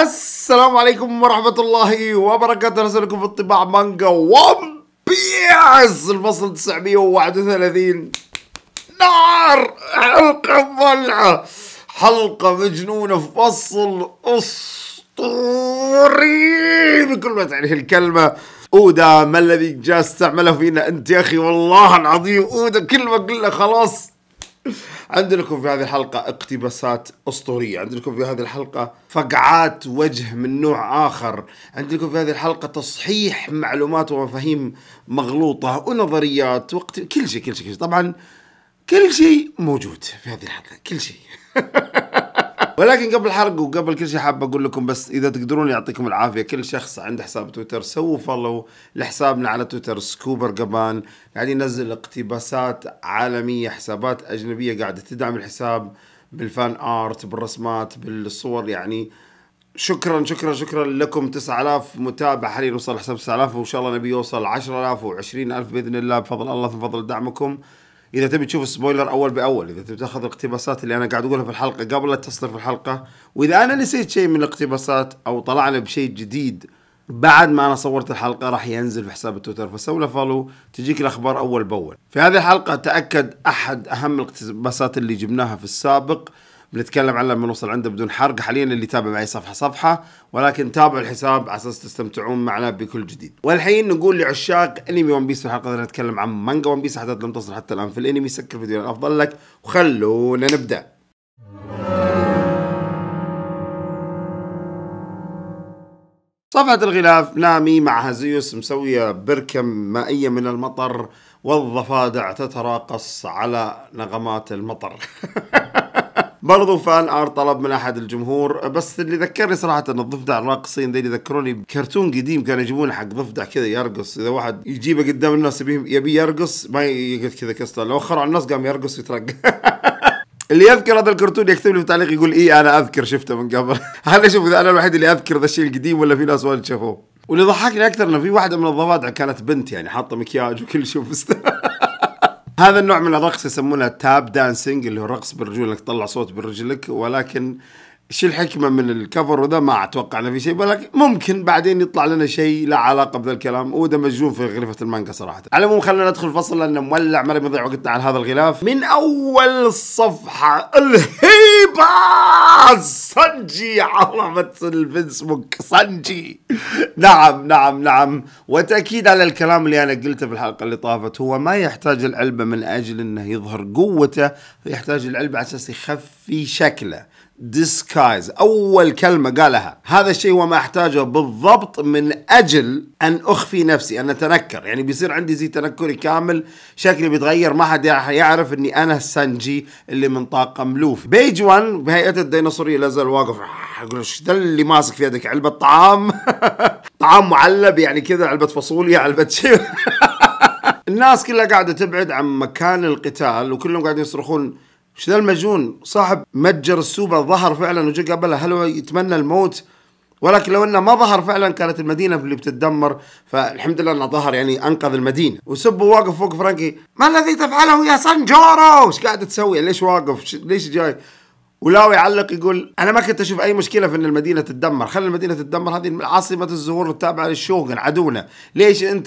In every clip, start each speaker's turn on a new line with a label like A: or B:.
A: السلام عليكم ورحمة الله وبركاته نزلكم في الطباع مانجا ون بيس الفصل 931 نار حلقة ملعة حلقة مجنونة في فصل أسطوري بكل ما تعنيه الكلمة أودا ما الذي جالس تعمله فينا أنت يا أخي والله العظيم أودا كلمة كلها خلاص عندنا لكم في هذه الحلقة اقتباسات أسطورية عندنا لكم في هذه الحلقة فقعات وجه من نوع آخر عندنا لكم في هذه الحلقة تصحيح معلومات ومفاهيم مغلوطة ونظريات وقت كل شيء كل شيء كل شيء طبعا كل شيء موجود في هذه الحلقة كل شيء ولكن قبل الحرق وقبل كل شيء حاب اقول لكم بس اذا تقدرون يعطيكم العافيه كل شخص عنده حساب تويتر سووا فولو لحسابنا على تويتر سكوبر قبان قاعد ينزل اقتباسات عالميه حسابات اجنبيه قاعده تدعم الحساب بالفان ارت بالرسمات بالصور يعني شكرا شكرا شكرا لكم 9000 متابع حاليا وصل حساب 9000 وان شاء الله نبي يوصل 10000 و20000 باذن الله بفضل الله بفضل دعمكم اذا تبي تشوف السبويلر اول باول اذا تبي تاخذ الاقتباسات اللي انا قاعد اقولها في الحلقه قبل لا تصدر في الحلقه واذا انا نسيت شيء من الاقتباسات او طلعنا بشيء جديد بعد ما انا صورت الحلقه راح ينزل في حساب التويتر فسوي له فولو تجيك الاخبار اول باول في هذه الحلقه تاكد احد اهم الاقتباسات اللي جبناها في السابق بنتكلم عنه لما نوصل عنده بدون حرق حاليا اللي تابع معي صفحه صفحه ولكن تابعوا الحساب على اساس تستمتعون معنا بكل جديد والحين نقول لعشاق انمي ون بيس في الحلقه اللي نتكلم عن مانجا ون بيس احداث لم تصل حتى الان في الانمي سكر فيديو افضل لك وخلونا نبدا صفحة الغلاف نامي مع هزيوس مسوية بركة مائية من المطر والضفادع تتراقص على نغمات المطر برضو فان ار طلب من احد الجمهور بس اللي ذكرني صراحه ان الضفدع الراقصين ذي ذكروني بكرتون قديم كانوا يجيبون حق ضفدع كذا يرقص اذا واحد يجيبه قدام الناس يبي يرقص ما يقعد كذا كسته لو اخر على الناس قام يرقص ويترقى اللي يذكر هذا الكرتون يكتب لي في التعليق يقول اي انا اذكر شفته من قبل هل اشوف اذا انا الوحيد اللي اذكر ذا الشيء القديم ولا في ناس وايد شافوه واللي ضحكني اكثر انه في واحده من الضفادع كانت بنت يعني حاطه مكياج وكل شيء وفستان هذا النوع من الرقص يسمونه تاب دانسينج اللي هو رقص بالرجول انك تطلع صوت برجلك ولكن شو الحكمه من الكفر وذا ما اتوقع انه في شيء ولكن ممكن بعدين يطلع لنا شيء له علاقه بهذا الكلام وده مجنون في غرفه المانجا صراحه على العموم خلينا ندخل الفصل لان مولع ما نضيع وقتنا على هذا الغلاف من اول صفحه الهيبه سنجي عرفت الفيسبوك سنجي نعم نعم نعم وتاكيد على الكلام اللي انا قلته في الحلقه اللي طافت هو ما يحتاج العلبه من اجل انه يظهر قوته يحتاج العلبه على اساس يخفي شكله disguise أول كلمة قالها هذا الشيء هو ما أحتاجه بالضبط من أجل أن أخفي نفسي أن أتنكر يعني بيصير عندي زي تنكري كامل شكلي بيتغير ما حد يعرف أني أنا السنجي اللي من طاقم لوفي بيج 1 بهيئة الديناصورية لازال واقف أقول ايش ده اللي ماسك في يدك علبة طعام طعام معلب يعني كذا علبة فاصوليا علبة شيء الناس كلها قاعدة تبعد عن مكان القتال وكلهم قاعدين يصرخون وش ذا المجنون صاحب متجر السوبر ظهر فعلا وجا قبلها هل هو يتمنى الموت ولكن لو انه ما ظهر فعلا كانت المدينه اللي بتتدمر فالحمد لله انه ظهر يعني انقذ المدينه وسبه واقف فوق فرانكي ما الذي تفعله يا سانجارو وش قاعد تسوي يعني ليش واقف ليش جاي ولاو يعلق يقول انا ما كنت اشوف اي مشكله في ان المدينه تتدمر خلي المدينه تتدمر هذه عاصمه الزهور التابعه للشوغن عدونا ليش انت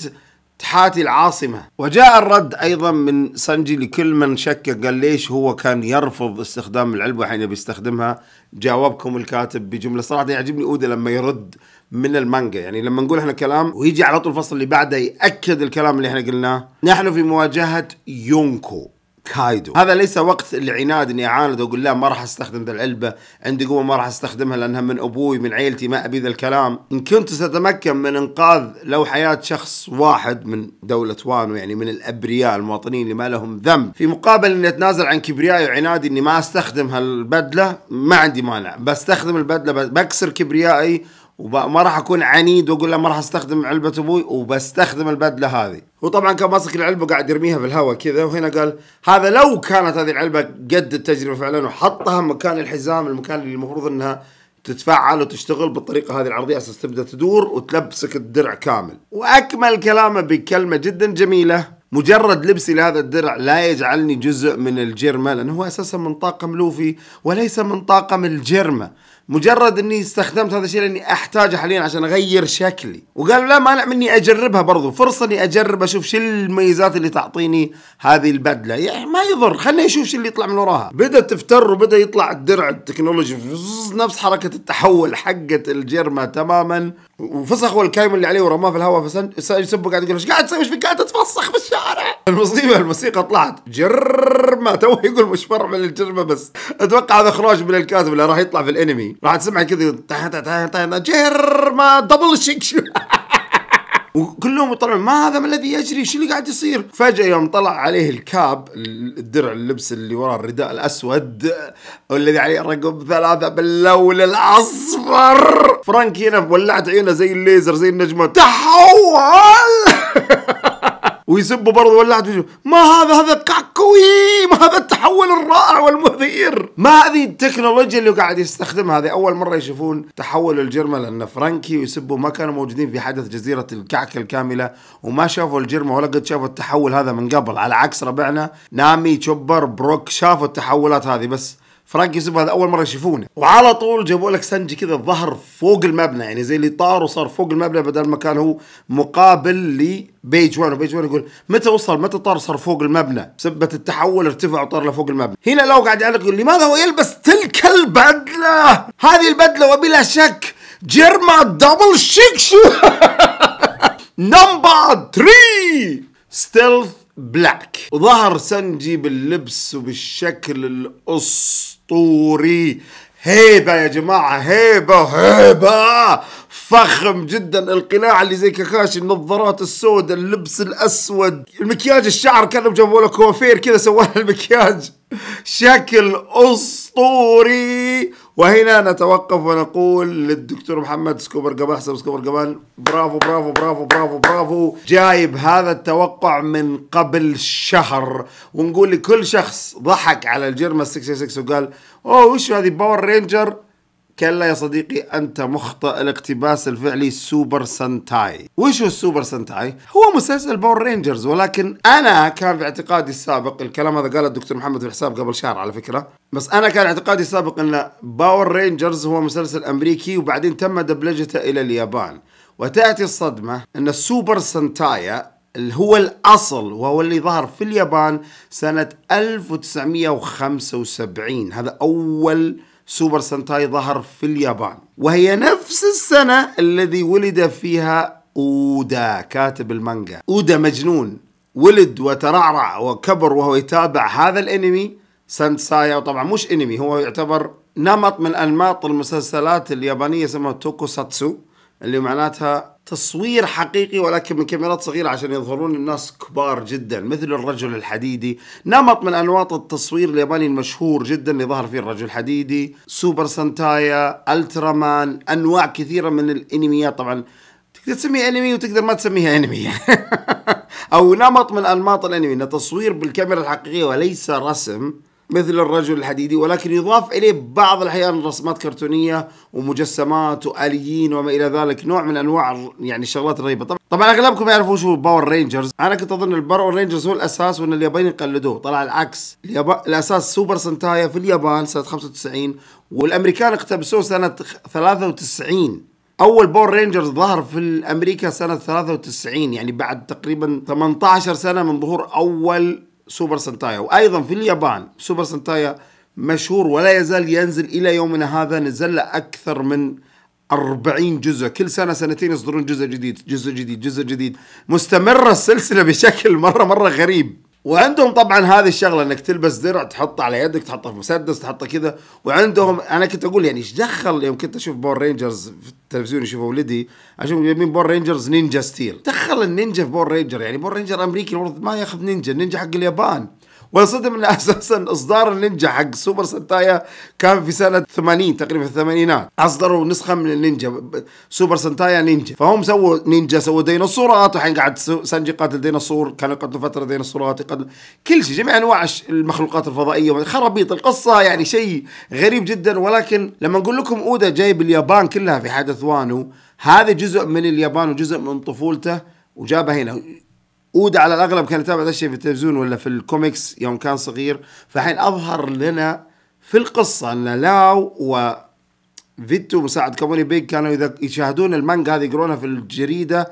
A: تحاتي العاصمة وجاء الرد أيضا من سنجي لكل من شك قال ليش هو كان يرفض استخدام العلبة حين بيستخدمها جاوبكم الكاتب بجملة صراحة يعجبني أودا لما يرد من المانجا يعني لما نقول احنا كلام ويجي على طول الفصل اللي بعده يأكد الكلام اللي احنا قلناه نحن في مواجهة يونكو كايدو هذا ليس وقت العناد اني اعاند واقول لا ما راح استخدم ذا العلبه عندي قوه ما راح استخدمها لانها من ابوي من عيلتي ما ابي ذا الكلام ان كنت ستتمكن من انقاذ لو حياه شخص واحد من دوله وانو يعني من الابرياء المواطنين اللي ما لهم ذنب في مقابل اني اتنازل عن كبريائي وعنادي اني ما استخدم هالبدله ما عندي مانع بستخدم البدله بكسر كبريائي وما راح اكون عنيد واقول له ما راح استخدم علبه ابوي وبستخدم البدله هذه وطبعا كان ماسك العلبه قاعد يرميها في الهواء كذا وهنا قال هذا لو كانت هذه العلبه قد التجربه فعلا وحطها مكان الحزام المكان اللي المفروض انها تتفعل وتشتغل بالطريقه هذه العرضيه اساس تبدا تدور وتلبسك الدرع كامل واكمل كلامه بكلمه جدا جميله مجرد لبسي لهذا الدرع لا يجعلني جزء من الجرمه لانه هو اساسا من طاقم لوفي وليس من طاقم الجرمه مجرد اني استخدمت هذا الشيء لاني احتاجه حاليا عشان اغير شكلي وقالوا لا مانع مني اجربها برضو فرصه اني اجرب اشوف شو الميزات اللي تعطيني هذه البدله يعني ما يضر خلني اشوف شو اللي يطلع من وراها بدا تفتر وبدا يطلع الدرع التكنولوجي نفس حركه التحول حقه الجرمه تماما وفسخ الكايم اللي عليه ورماه في الهواء فسبه قاعد يقول ايش قاعد تسوي ايش فيك قاعد تتفسخ في الشارع المصيبه الموسيقى طلعت جرمه تو يقول مش فرع من الجرمه بس اتوقع هذا اخراج من الكاتب اللي راح يطلع في الانمي راح تسمع كذا جير ما دبل شيك وكلهم يطلعون ما هذا ما الذي يجري شو اللي قاعد يصير فجأة يوم طلع عليه الكاب الدرع اللبس اللي وراه الرداء الأسود والذي عليه رقم ثلاثة باللون الأصفر فرانك هنا ولعت عيونه زي الليزر زي النجمة تحول ويسبوا برضه ولعت ما هذا هذا كاكوي ما هذا التحول الرائع والمثير ما هذه التكنولوجيا اللي قاعد يستخدمها هذه اول مره يشوفون تحول الجرمه لان فرانكي ويسبوا ما كانوا موجودين في حدث جزيره الكعكه الكامله وما شافوا الجرمه ولا قد شافوا التحول هذا من قبل على عكس ربعنا نامي تشوبر بروك شافوا التحولات هذه بس فرانكي يوسف هذا اول مره يشوفونه وعلى طول جابوا لك سنجي كذا الظهر فوق المبنى يعني زي اللي طار وصار فوق المبنى بدل ما كان هو مقابل لبيج وان وبيج وان يقول متى وصل متى طار صار فوق المبنى سبه التحول ارتفع وطار لفوق المبنى هنا لو قاعد يعلق يقول لماذا هو يلبس تلك البدله هذه البدله وبلا شك جيرما دبل شيك شو نمبر 3 ستيلث بلاك وظهر سنجي باللبس وبالشكل الاسطوري هيبه يا جماعه هيبه هيبه فخم جدا القناع اللي زي كاكاشي النظارات السوداء اللبس الاسود المكياج الشعر كانوا جابوا له كوافير كذا سووا المكياج شكل اسطوري وهنا نتوقف ونقول للدكتور محمد سكوبر جبال حسب سكوبر جبال برافو برافو برافو برافو برافو جايب هذا التوقع من قبل شهر ونقول لكل شخص ضحك على الجيرما 66 وقال اوه وش هذه باور رينجر كلا يا صديقي أنت مخطئ الاقتباس الفعلي سوبر سنتاي وش هو السوبر سنتاي؟ هو مسلسل باور رينجرز ولكن أنا كان في اعتقادي السابق الكلام هذا قاله الدكتور محمد الحساب قبل شهر على فكرة بس أنا كان اعتقادي السابق أن باور رينجرز هو مسلسل أمريكي وبعدين تم دبلجته إلى اليابان وتأتي الصدمة أن السوبر سنتايا اللي هو الأصل وهو اللي ظهر في اليابان سنة 1975 هذا أول سوبر سنتاي ظهر في اليابان وهي نفس السنة الذي ولد فيها أودا كاتب المانجا أودا مجنون ولد وترعرع وكبر وهو يتابع هذا الانمي سانسايا وطبعا مش انمي هو يعتبر نمط من انماط المسلسلات اليابانيه اسمها ساتسو اللي معناتها تصوير حقيقي ولكن من كاميرات صغيرة عشان يظهرون الناس كبار جدا مثل الرجل الحديدي نمط من انماط التصوير الياباني المشهور جدا اللي ظهر فيه الرجل الحديدي سوبر سنتايا الترامان أنواع كثيرة من الأنميات طبعا تقدر تسميها أنمي وتقدر ما تسميها أنمي أو نمط من أنماط الأنمي أن تصوير بالكاميرا الحقيقية وليس رسم مثل الرجل الحديدي ولكن يضاف إليه بعض الأحيان رسمات كرتونية ومجسمات وآليين وما إلى ذلك نوع من أنواع يعني الشغلات الرهيبة طبعا, طبعا أغلبكم يعرفون شو باور رينجرز أنا كنت أظن الباور رينجرز هو الأساس وأن اليابانيين قلدوه طلع العكس اليابا... الأساس سوبر سنتايا في اليابان سنة 95 والأمريكان اقتبسوه سنة 93 اول باور رينجرز ظهر في الامريكا سنه 93 يعني بعد تقريبا 18 سنه من ظهور اول سوبر سنتايا وايضا في اليابان سوبر سنتايا مشهور ولا يزال ينزل الى يومنا هذا نزل اكثر من 40 جزء كل سنه سنتين يصدرون جزء جديد جزء جديد جزء جديد مستمره السلسله بشكل مره مره غريب وعندهم طبعا هذه الشغله انك تلبس درع تحطه على يدك تحطه في مسدس تحطه كذا وعندهم انا كنت اقول يعني ايش دخل يوم كنت اشوف بور رينجرز في التلفزيون اشوف ولدي اشوف جايبين بور رينجرز نينجا ستيل دخل النينجا في بور رينجر يعني بور رينجر امريكي المفروض ما ياخذ نينجا النينجا حق اليابان بنصدم ان اساسا اصدار النينجا حق سوبر سنتايا كان في سنه 80 تقريبا الثمانينات اصدروا نسخه من النينجا سوبر سنتايا نينجا فهم سووا نينجا سووا ديناصورات وحين قاعد سنجي قاتل ديناصور كان يقتل فتره ديناصورات يقتل كل شيء جميع انواع المخلوقات الفضائيه خرابيط القصه يعني شيء غريب جدا ولكن لما نقول لكم اودا جايب اليابان كلها في حدث وانو هذا جزء من اليابان وجزء من طفولته وجابه هنا اودا على الاغلب كان يتابع هذا الشيء في التلفزيون ولا في الكوميكس يوم كان صغير فحين اظهر لنا في القصه ان لاو و فيتو مساعد كابوني بيج كانوا اذا يشاهدون المانجا هذه يقرونها في الجريده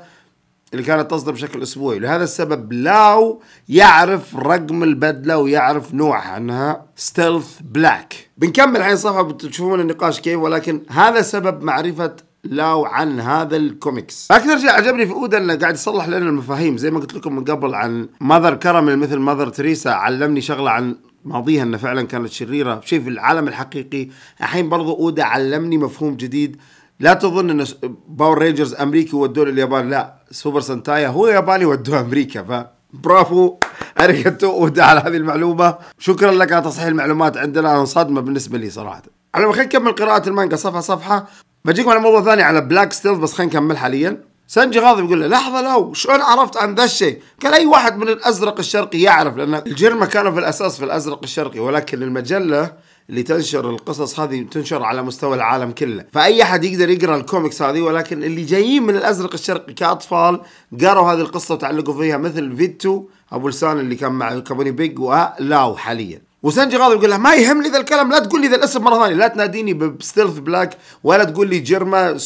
A: اللي كانت تصدر بشكل اسبوعي لهذا السبب لاو يعرف رقم البدله ويعرف نوعها انها ستيلث بلاك بنكمل الحين صفحه بتشوفون النقاش كيف ولكن هذا سبب معرفه لا عن هذا الكوميكس اكثر شيء عجبني في اودا انه قاعد يصلح لنا المفاهيم زي ما قلت لكم من قبل عن ماذر كرمل مثل ماذر تريسا علمني شغله عن ماضيها انه فعلا كانت شريره شيء في العالم الحقيقي الحين برضو اودا علمني مفهوم جديد لا تظن ان باور رينجرز امريكي ودوه لليابان لا سوبر سنتايا هو ياباني ودوه امريكا فبرافو اريجاتو اودا على هذه المعلومه شكرا لك على تصحيح المعلومات عندنا صدمه بالنسبه لي صراحه على ما نكمل قراءة المانجا صفحة صفحة بجيكم على موضوع ثاني على بلاك ستيلز بس خلينا نكمل حاليا سنجي غاضب يقول له لحظه لو شلون عرفت عن ذا الشيء؟ قال اي واحد من الازرق الشرقي يعرف لان الجرمه كانوا في الاساس في الازرق الشرقي ولكن المجله اللي تنشر القصص هذه تنشر على مستوى العالم كله، فاي احد يقدر يقرا الكوميكس هذه ولكن اللي جايين من الازرق الشرقي كاطفال قروا هذه القصه وتعلقوا فيها مثل فيتو ابو لسان اللي كان مع كابوني بيج ولاو حاليا. وسنجي غاضب يقول له ما يهمني ذا الكلام لا تقول لي ذا الاسم مره ثانيه لا تناديني بستيلث بلاك ولا تقول لي جيرما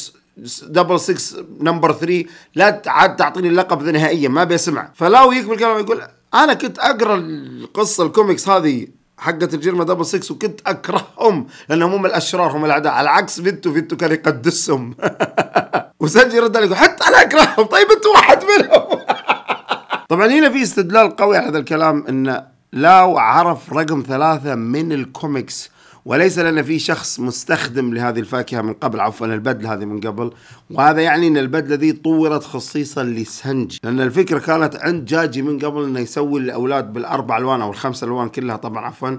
A: دبل 6 نمبر 3 لا عاد تعطيني اللقب ذا نهائيا ما بيسمع فلاو يكمل الكلام يقول انا كنت اقرا القصه الكوميكس هذه حقت الجيرما دبل 6 وكنت اكرههم لانهم هم الاشرار هم الاعداء على عكس فيتو فيتو كان يقدسهم وسنجي رد عليه حتى انا اكرههم طيب انت واحد منهم طبعا هنا في استدلال قوي على هذا الكلام انه لا عرف رقم ثلاثة من الكوميكس وليس لأن في شخص مستخدم لهذه الفاكهة من قبل عفوا البدلة هذه من قبل وهذا يعني أن البدلة ذي طورت خصيصا لسنج لأن الفكرة كانت عند جاجي من قبل أنه يسوي الأولاد بالأربع ألوان أو الخمس ألوان كلها طبعا عفوا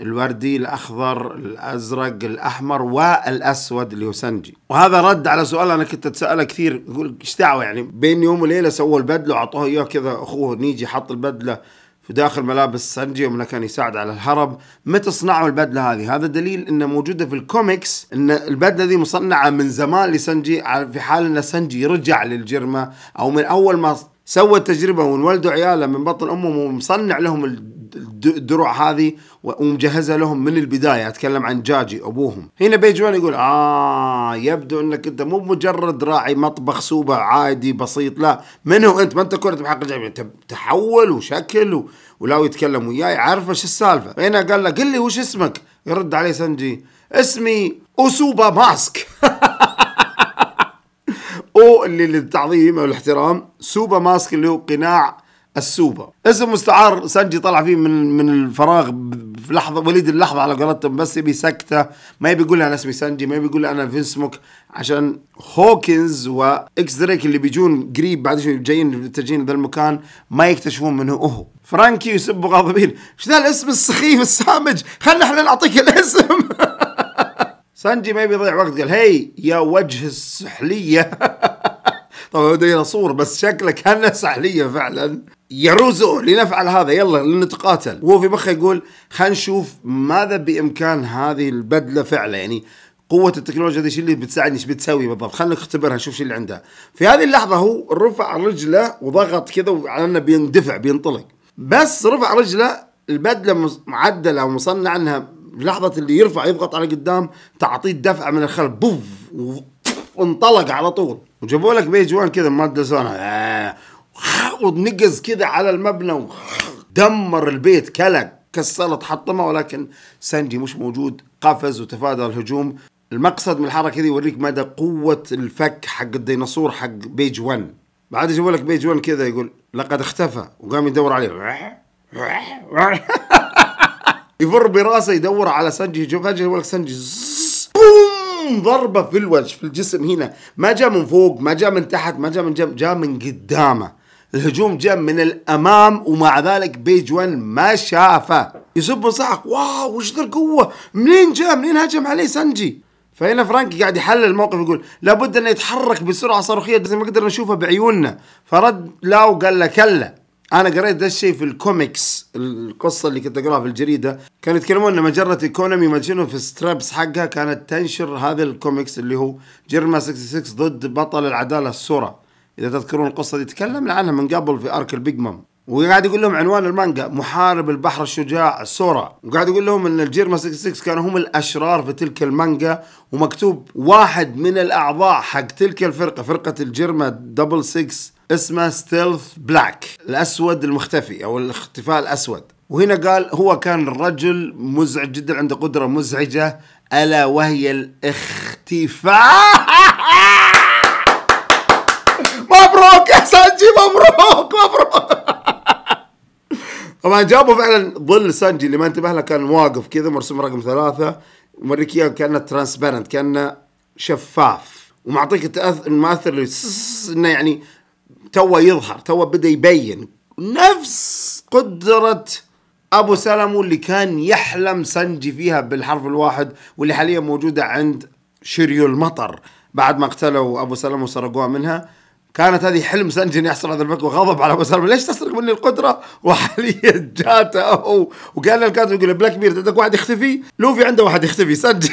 A: الوردي الاخضر الازرق الاحمر والاسود اللي هو سنجي وهذا رد على سؤال انا كنت اتساله كثير يقول ايش دعوه يعني بين يوم وليله سووا البدله وعطوه اياه كذا اخوه نيجي حط البدله في داخل ملابس سانجي ومنه كان يساعد على الهرب متى صنعوا البدله هذه هذا دليل انه موجوده في الكوميكس ان البدله دي مصنعه من زمان لسانجي في حال ان سانجي رجع للجرمه او من اول ما سوى التجربه وانولدوا عياله من بطن امه ومصنع لهم الدروع هذه ومجهزه لهم من البدايه اتكلم عن جاجي ابوهم هنا بيجوان يقول اه يبدو انك انت مو مجرد راعي مطبخ سوبه عادي بسيط لا من هو انت ما انت كنت بحق الجميع انت تحول وشكل و... ولو يتكلم وياي عارفه شو السالفه هنا قال له قل لي وش اسمك يرد عليه سنجي اسمي اسوبا ماسك او اللي للتعظيم او الاحترام سوبا ماسك اللي هو قناع السوبر اسم مستعار سانجي طلع فيه من من الفراغ في لحظه وليد اللحظه على قولتهم بس يبي سكته ما يبي يقول انا اسمي سانجي ما يبي يقول انا في اسمك عشان هوكنز واكس دريك اللي بيجون قريب بعد شوي جايين متجهين ذا المكان ما يكتشفون من هو فرانكي يسب غاضبين ايش ذا الاسم السخيف السامج خلنا احنا نعطيك الاسم سانجي ما يبي يضيع وقت قال هي يا وجه السحليه طبعا هو صور بس شكله كانه سحليه فعلا يروزه لنفعل هذا يلا لنتقاتل وهو في مخه يقول خلينا نشوف ماذا بامكان هذه البدله فعله يعني قوة التكنولوجيا هذه شو اللي بتساعدني ايش بتسوي بالضبط خلينا نختبرها نشوف شو اللي عندها في هذه اللحظة هو رفع رجله وضغط كذا وعلى انه بيندفع بينطلق بس رفع رجله البدلة معدلة ومصنعة انها لحظة اللي يرفع يضغط على قدام تعطيه دفعة من الخلف بوف وانطلق على طول وجابوا لك بيجوان كذا مادة سونا آه. اقعد نجز كده على المبنى ودمر البيت كلك كسرت حطمه ولكن سنجي مش موجود قفز وتفادى الهجوم المقصد من الحركه دي يوريك مدى قوه الفك حق الديناصور حق بيج 1 بعد يجيب لك بيج 1 كذا يقول لقد اختفى وقام يدور عليه يفر براسه يدور على سنجي فجاه يقول لك سنجي بوم ضربه في الوجه في الجسم هنا ما جاء من فوق ما جاء من تحت ما جاء من جنب جاء من قدامه الهجوم جاء من الامام ومع ذلك بيج 1 ما شافه يسب ويصعق واو وش ذا القوه منين جاء منين هجم عليه سانجي فهنا فرانكي قاعد يحلل الموقف يقول لابد انه يتحرك بسرعه صاروخيه ما قدرنا نشوفه بعيوننا فرد لا وقال له كلا انا قريت ذا الشيء في الكوميكس القصه اللي كنت اقراها في الجريده كانوا يتكلمون ان مجره ايكونومي ما في السترابس حقها كانت تنشر هذا الكوميكس اللي هو جيرما 66 ضد بطل العداله السوره اذا تذكرون القصه دي تكلمنا عنها من قبل في ارك البيج مام وقاعد يقول لهم عنوان المانجا محارب البحر الشجاع سورا وقاعد يقول لهم ان الجيرما 66 كانوا هم الاشرار في تلك المانجا ومكتوب واحد من الاعضاء حق تلك الفرقه فرقه الجيرما دبل 6 اسمه ستيلث بلاك الاسود المختفي او الاختفاء الاسود وهنا قال هو كان رجل مزعج جدا عنده قدره مزعجه الا وهي الاختفاء طبعا جابوا فعلا ظل سانجي اللي ما انتبه له كان واقف كذا مرسوم رقم ثلاثة موريك اياه كانه ترانسبيرنت كانه شفاف ومعطيك المؤثر اللي انه يعني توه يظهر توه بدا يبين نفس قدرة ابو سلمو اللي كان يحلم سنجي فيها بالحرف الواحد واللي حاليا موجودة عند شريو المطر بعد ما اقتلوا ابو سلمو وسرقوها منها كانت هذه حلم سنجي يحصل هذا الفك وغضب على وسام ليش تسرق مني القدره وحاليا جاته وقال وكان الكاتب يقول بلاك بيرد عندك واحد يختفي لوفي عنده واحد يختفي سنجي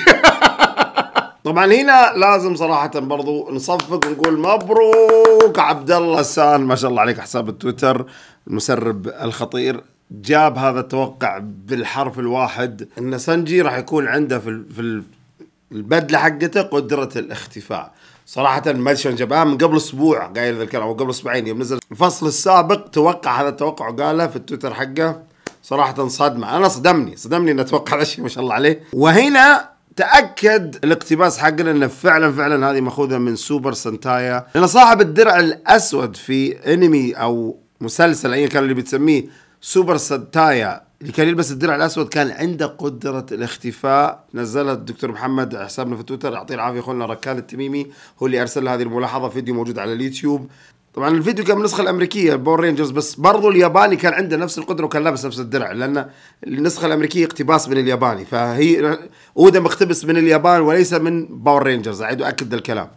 A: طبعا هنا لازم صراحة برضو نصفق ونقول مبروك عبد الله السان ما شاء الله عليك حساب التويتر المسرب الخطير جاب هذا التوقع بالحرف الواحد ان سنجي راح يكون عنده في البدله حقته قدره الاختفاء صراحة مدشن جبان آه، من قبل اسبوع قايل ذا الكلام وقبل اسبوعين يوم نزل الفصل السابق توقع هذا التوقع قاله في التويتر حقه صراحة صدمة انا صدمني صدمني اني اتوقع هذا الشيء ما شاء الله عليه وهنا تاكد الاقتباس حقنا انه فعلا فعلا هذه ماخوذه من سوبر سنتايا لان صاحب الدرع الاسود في انمي او مسلسل ايا كان اللي بتسميه سوبر سنتايا اللي كان يلبس الدرع الاسود كان عنده قدره الاختفاء نزلها الدكتور محمد حسابنا في تويتر يعطيه العافيه اخونا ركان التميمي هو اللي ارسل هذه الملاحظه فيديو موجود على اليوتيوب طبعا الفيديو كان من النسخه الامريكيه بور رينجرز بس برضو الياباني كان عنده نفس القدره وكان لابس نفس الدرع لان النسخه الامريكيه اقتباس من الياباني فهي اودا مقتبس من اليابان وليس من باور رينجرز اعيد واكد الكلام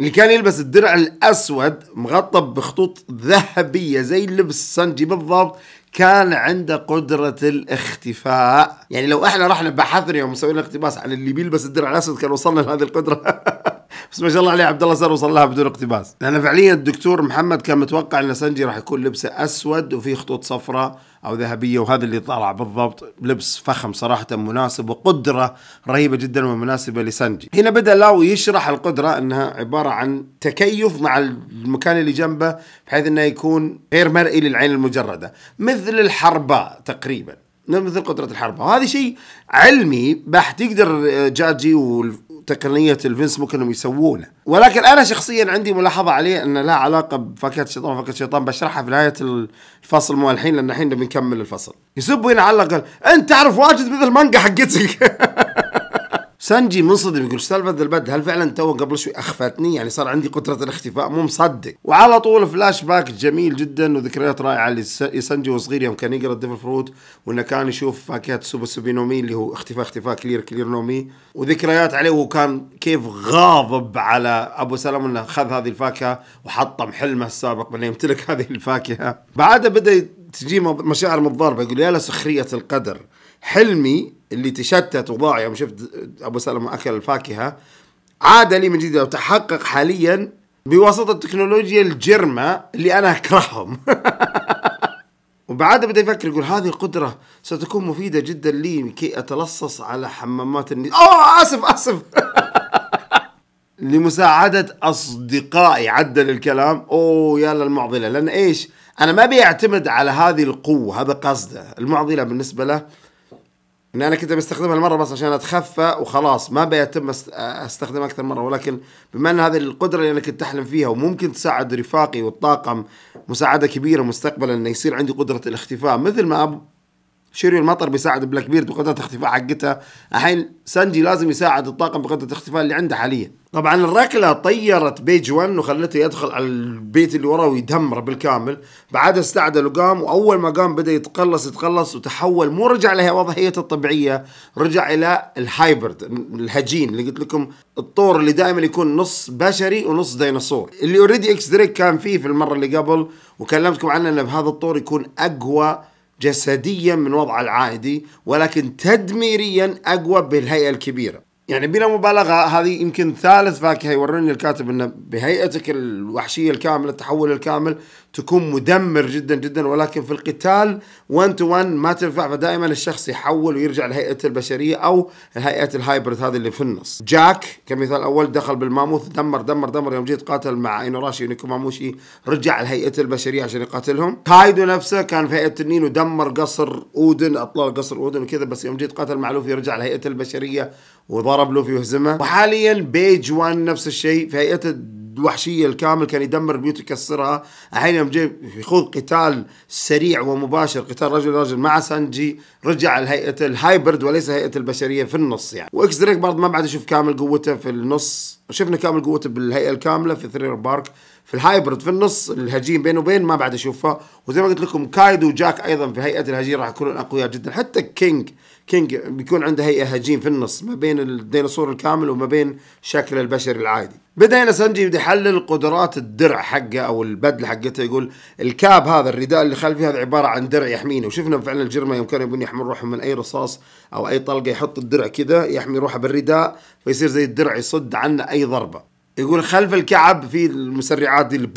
A: اللي كان يلبس الدرع الاسود مغطى بخطوط ذهبيه زي لبس سانجي بالضبط كان عنده قدرة الاختفاء يعني لو احنا رحنا بحثنا يوم مسوينا اقتباس عن اللي بيلبس الدرع الاسود كان وصلنا لهذه القدرة بس ما شاء الله عليه عبد الله صار وصل لها بدون اقتباس لان فعليا الدكتور محمد كان متوقع ان سنجي راح يكون لبسه اسود وفي خطوط صفراء او ذهبيه وهذا اللي طلع بالضبط لبس فخم صراحه مناسب وقدره رهيبه جدا ومناسبه لسنجي هنا بدا لاو يشرح القدره انها عباره عن تكيف مع المكان اللي جنبه بحيث انه يكون غير مرئي للعين المجرده مثل الحرباء تقريبا مثل قدرة الحرب وهذا شيء علمي بحت يقدر جاجي تقنيه الفنس ممكن انهم يسوونه ولكن انا شخصيا عندي ملاحظه عليه انه لها علاقه بفاكهه الشيطان فاكهه الشيطان بشرحها في نهايه الفصل مو الحين لان الحين بنكمل الفصل يسب وينعلق انت تعرف واجد مثل المانجا حقتك سانجي منصدم يقول سالفة البد هل فعلا تو قبل شوي اخفتني يعني صار عندي قدرة الاختفاء مو مصدق وعلى طول فلاش باك جميل جدا وذكريات رائعة لسانجي وصغير يوم كان يقرا ديفل فروت وانه كان يشوف فاكهة سوبر نومي اللي هو اختفاء اختفاء كلير كلير نومي وذكريات عليه وهو كان كيف غاضب على ابو سلام انه خذ هذه الفاكهة وحطم حلمه السابق بانه يمتلك هذه الفاكهة بعدها بدا تجي مشاعر متضاربة يقول يا لسخرية القدر حلمي اللي تشتت وضاع يوم شفت ابو سلمه اكل الفاكهه عاد لي من جديد وتحقق حاليا بواسطه التكنولوجيا الجرمه اللي انا اكرههم وبعدها بدا يفكر يقول هذه القدره ستكون مفيده جدا لي كي اتلصص على حمامات النيل اوه اسف اسف لمساعدة أصدقائي عدل الكلام أوه يا للمعضلة لأن إيش أنا ما بيعتمد على هذه القوة هذا قصده المعضلة بالنسبة له ان انا كنت بستخدمها المره بس عشان اتخفى وخلاص ما بيتم استخدمها اكثر مره ولكن بما ان هذه القدره اللي انا كنت احلم فيها وممكن تساعد رفاقي والطاقم مساعده كبيره مستقبلا انه يصير عندي قدره الاختفاء مثل ما شيريو المطر بيساعد بلاك بيرد بقدره الاختفاء حقتها الحين سانجي لازم يساعد الطاقم بقدره الاختفاء اللي عنده حاليا طبعا الركله طيرت بيج 1 وخلته يدخل على البيت اللي وراه ويدمره بالكامل بعدها استعدل وقام واول ما قام بدا يتقلص يتقلص وتحول مو رجع لها وضعيته الطبيعيه رجع الى الهايبرد الهجين اللي قلت لكم الطور اللي دائما يكون نص بشري ونص ديناصور اللي اوريدي اكس دريك كان فيه في المره اللي قبل وكلمتكم عنه انه بهذا الطور يكون اقوى جسديا من وضعه العادي ولكن تدميريا اقوى بالهيئه الكبيره يعني بلا مبالغه هذه يمكن ثالث فاكهه يوريني الكاتب انه بهيئتك الوحشيه الكامله التحول الكامل تكون مدمر جدا جدا ولكن في القتال 1 تو 1 ما تنفع فدائما الشخص يحول ويرجع لهيئة البشرية أو الهيئة الهايبرد هذه اللي في النص جاك كمثال أول دخل بالماموث دمر دمر دمر يوم جيت قاتل مع إينوراشي ماموشي رجع لهيئة البشرية عشان يقاتلهم كايدو نفسه كان في هيئة التنين ودمر قصر أودن أطلال قصر أودن وكذا بس يوم جيت قاتل مع لوفي رجع لهيئة البشرية وضرب لوفي وهزمه وحاليا بيج 1 نفس الشيء في هيئة الوحشيه الكامل كان يدمر بيوت يكسرها الحين يوم جاي يخوض قتال سريع ومباشر قتال رجل رجل مع سانجي رجع لهيئه الهايبرد وليس هيئه البشريه في النص يعني واكس دريك برضه ما بعد يشوف كامل قوته في النص شفنا كامل قوته بالهيئه الكامله في ثرير بارك في الهايبرد في النص الهجين بينه وبين ما بعد اشوفها وزي ما قلت لكم كايدو وجاك ايضا في هيئه الهجين راح يكونون اقوياء جدا حتى كينج كينج بيكون عنده هيئه هجين في النص ما بين الديناصور الكامل وما بين شكل البشر العادي بدا سنجي بده يحلل قدرات الدرع حقه او البدله حقته يقول الكاب هذا الرداء اللي خلفي هذا عباره عن درع يحميني وشفنا فعلا الجرمه يوم كانوا يبون يحمون روحهم من اي رصاص او اي طلقه يحط الدرع كذا يحمي روحه بالرداء فيصير زي الدرع يصد عنه اي ضربه يقول خلف الكعب في المسرعات دي اللي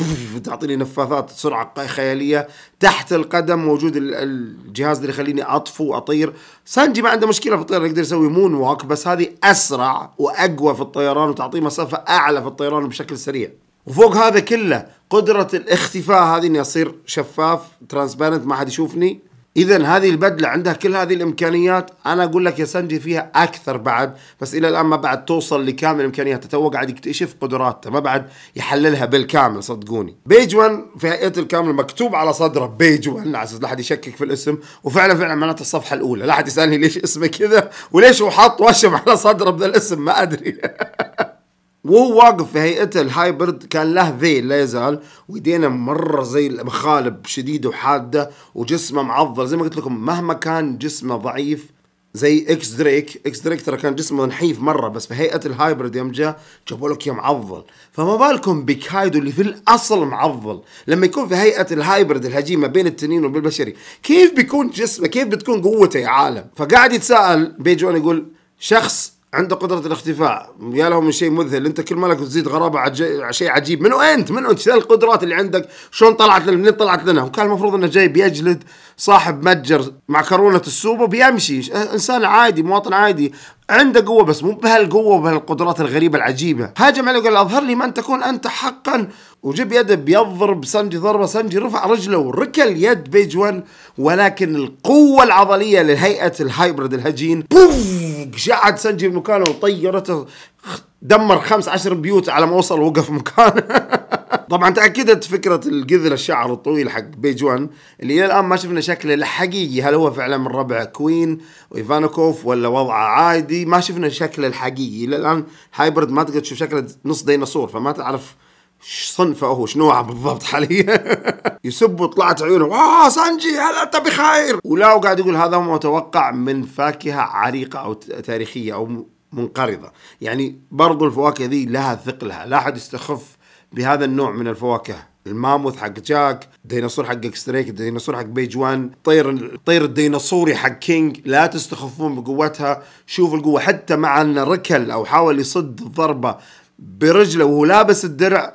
A: تعطيني نفاثات سرعة خيالية تحت القدم موجود الجهاز اللي يخليني أطفو وأطير سانجي ما عنده مشكلة في الطيران يقدر يسوي مون ووك بس هذه أسرع وأقوى في الطيران وتعطيه مسافة أعلى في الطيران بشكل سريع وفوق هذا كله قدرة الاختفاء هذه اني اصير شفاف ترانسبيرنت ما حد يشوفني اذا هذه البدله عندها كل هذه الامكانيات انا اقول لك يا سنجي فيها اكثر بعد بس الى الان ما بعد توصل لكامل امكانياتها تو قاعد يكتشف قدراته ما بعد يحللها بالكامل صدقوني بيج 1 في هيئته الكامل مكتوب على صدره بيج 1 على اساس لا احد يشكك في الاسم وفعلا فعلا معناته الصفحه الاولى لا احد يسالني ليش اسمه كذا وليش هو حاط وشم على صدره بذا الاسم ما ادري وهو واقف في هيئته الهايبرد كان له ذيل لا يزال ويدينه مره زي المخالب شديده وحاده وجسمه معضل زي ما قلت لكم مهما كان جسمه ضعيف زي اكس دريك اكس دريك ترى كان جسمه نحيف مره بس في هيئه الهايبرد يوم جاء جابوا لك معضل فما بالكم بكايدو اللي في الاصل معضل لما يكون في هيئه الهايبرد الهجيمه بين التنين وبالبشري كيف بيكون جسمه كيف بتكون قوته يا عالم فقاعد يتساءل بيجون يقول شخص عنده قدره الاختفاء يا له من شيء مذهل انت كل مالك تزيد غرابه على شيء عجيب منو انت منو انت شو القدرات اللي عندك شلون طلعت لنا منين طلعت لنا وكان المفروض انه جاي بيجلد صاحب متجر معكرونه السوبر بيمشي انسان عادي مواطن عادي عنده قوه بس مو بهالقوه وبهالقدرات الغريبه العجيبه هاجم عليه وقال اظهر لي من تكون انت حقا وجب يده بيضرب سنجي ضربه سنجي رفع رجله وركل يد بيج 1 ولكن القوه العضليه لهيئه الهايبرد الهجين بوف شعد سنجي مكانه وطيرته دمر خمس عشر بيوت على ما وصل وقف مكانه طبعا تاكدت فكره الجذر الشعر الطويل حق بيج 1 اللي الى الان ما شفنا شكله الحقيقي هل هو فعلا من ربع كوين وايفانوكوف ولا وضعه عادي ما شفنا شكله الحقيقي الى الان هايبرد ما تقدر تشوف شكله نص ديناصور فما تعرف صنفه هو شنو نوعه بالضبط حاليا يسب وطلعت عيونه واه سانجي هل انت بخير ولا قاعد يقول هذا ما متوقع من فاكهه عريقه او تاريخيه او منقرضه يعني برضو الفواكه ذي لها ثقلها لا احد يستخف بهذا النوع من الفواكه الماموث حق جاك الديناصور حق ستريك الديناصور حق بيج وان طير الطير الديناصوري حق كينج لا تستخفون بقوتها شوف القوه حتى مع ان ركل او حاول يصد الضربه برجله وهو لابس الدرع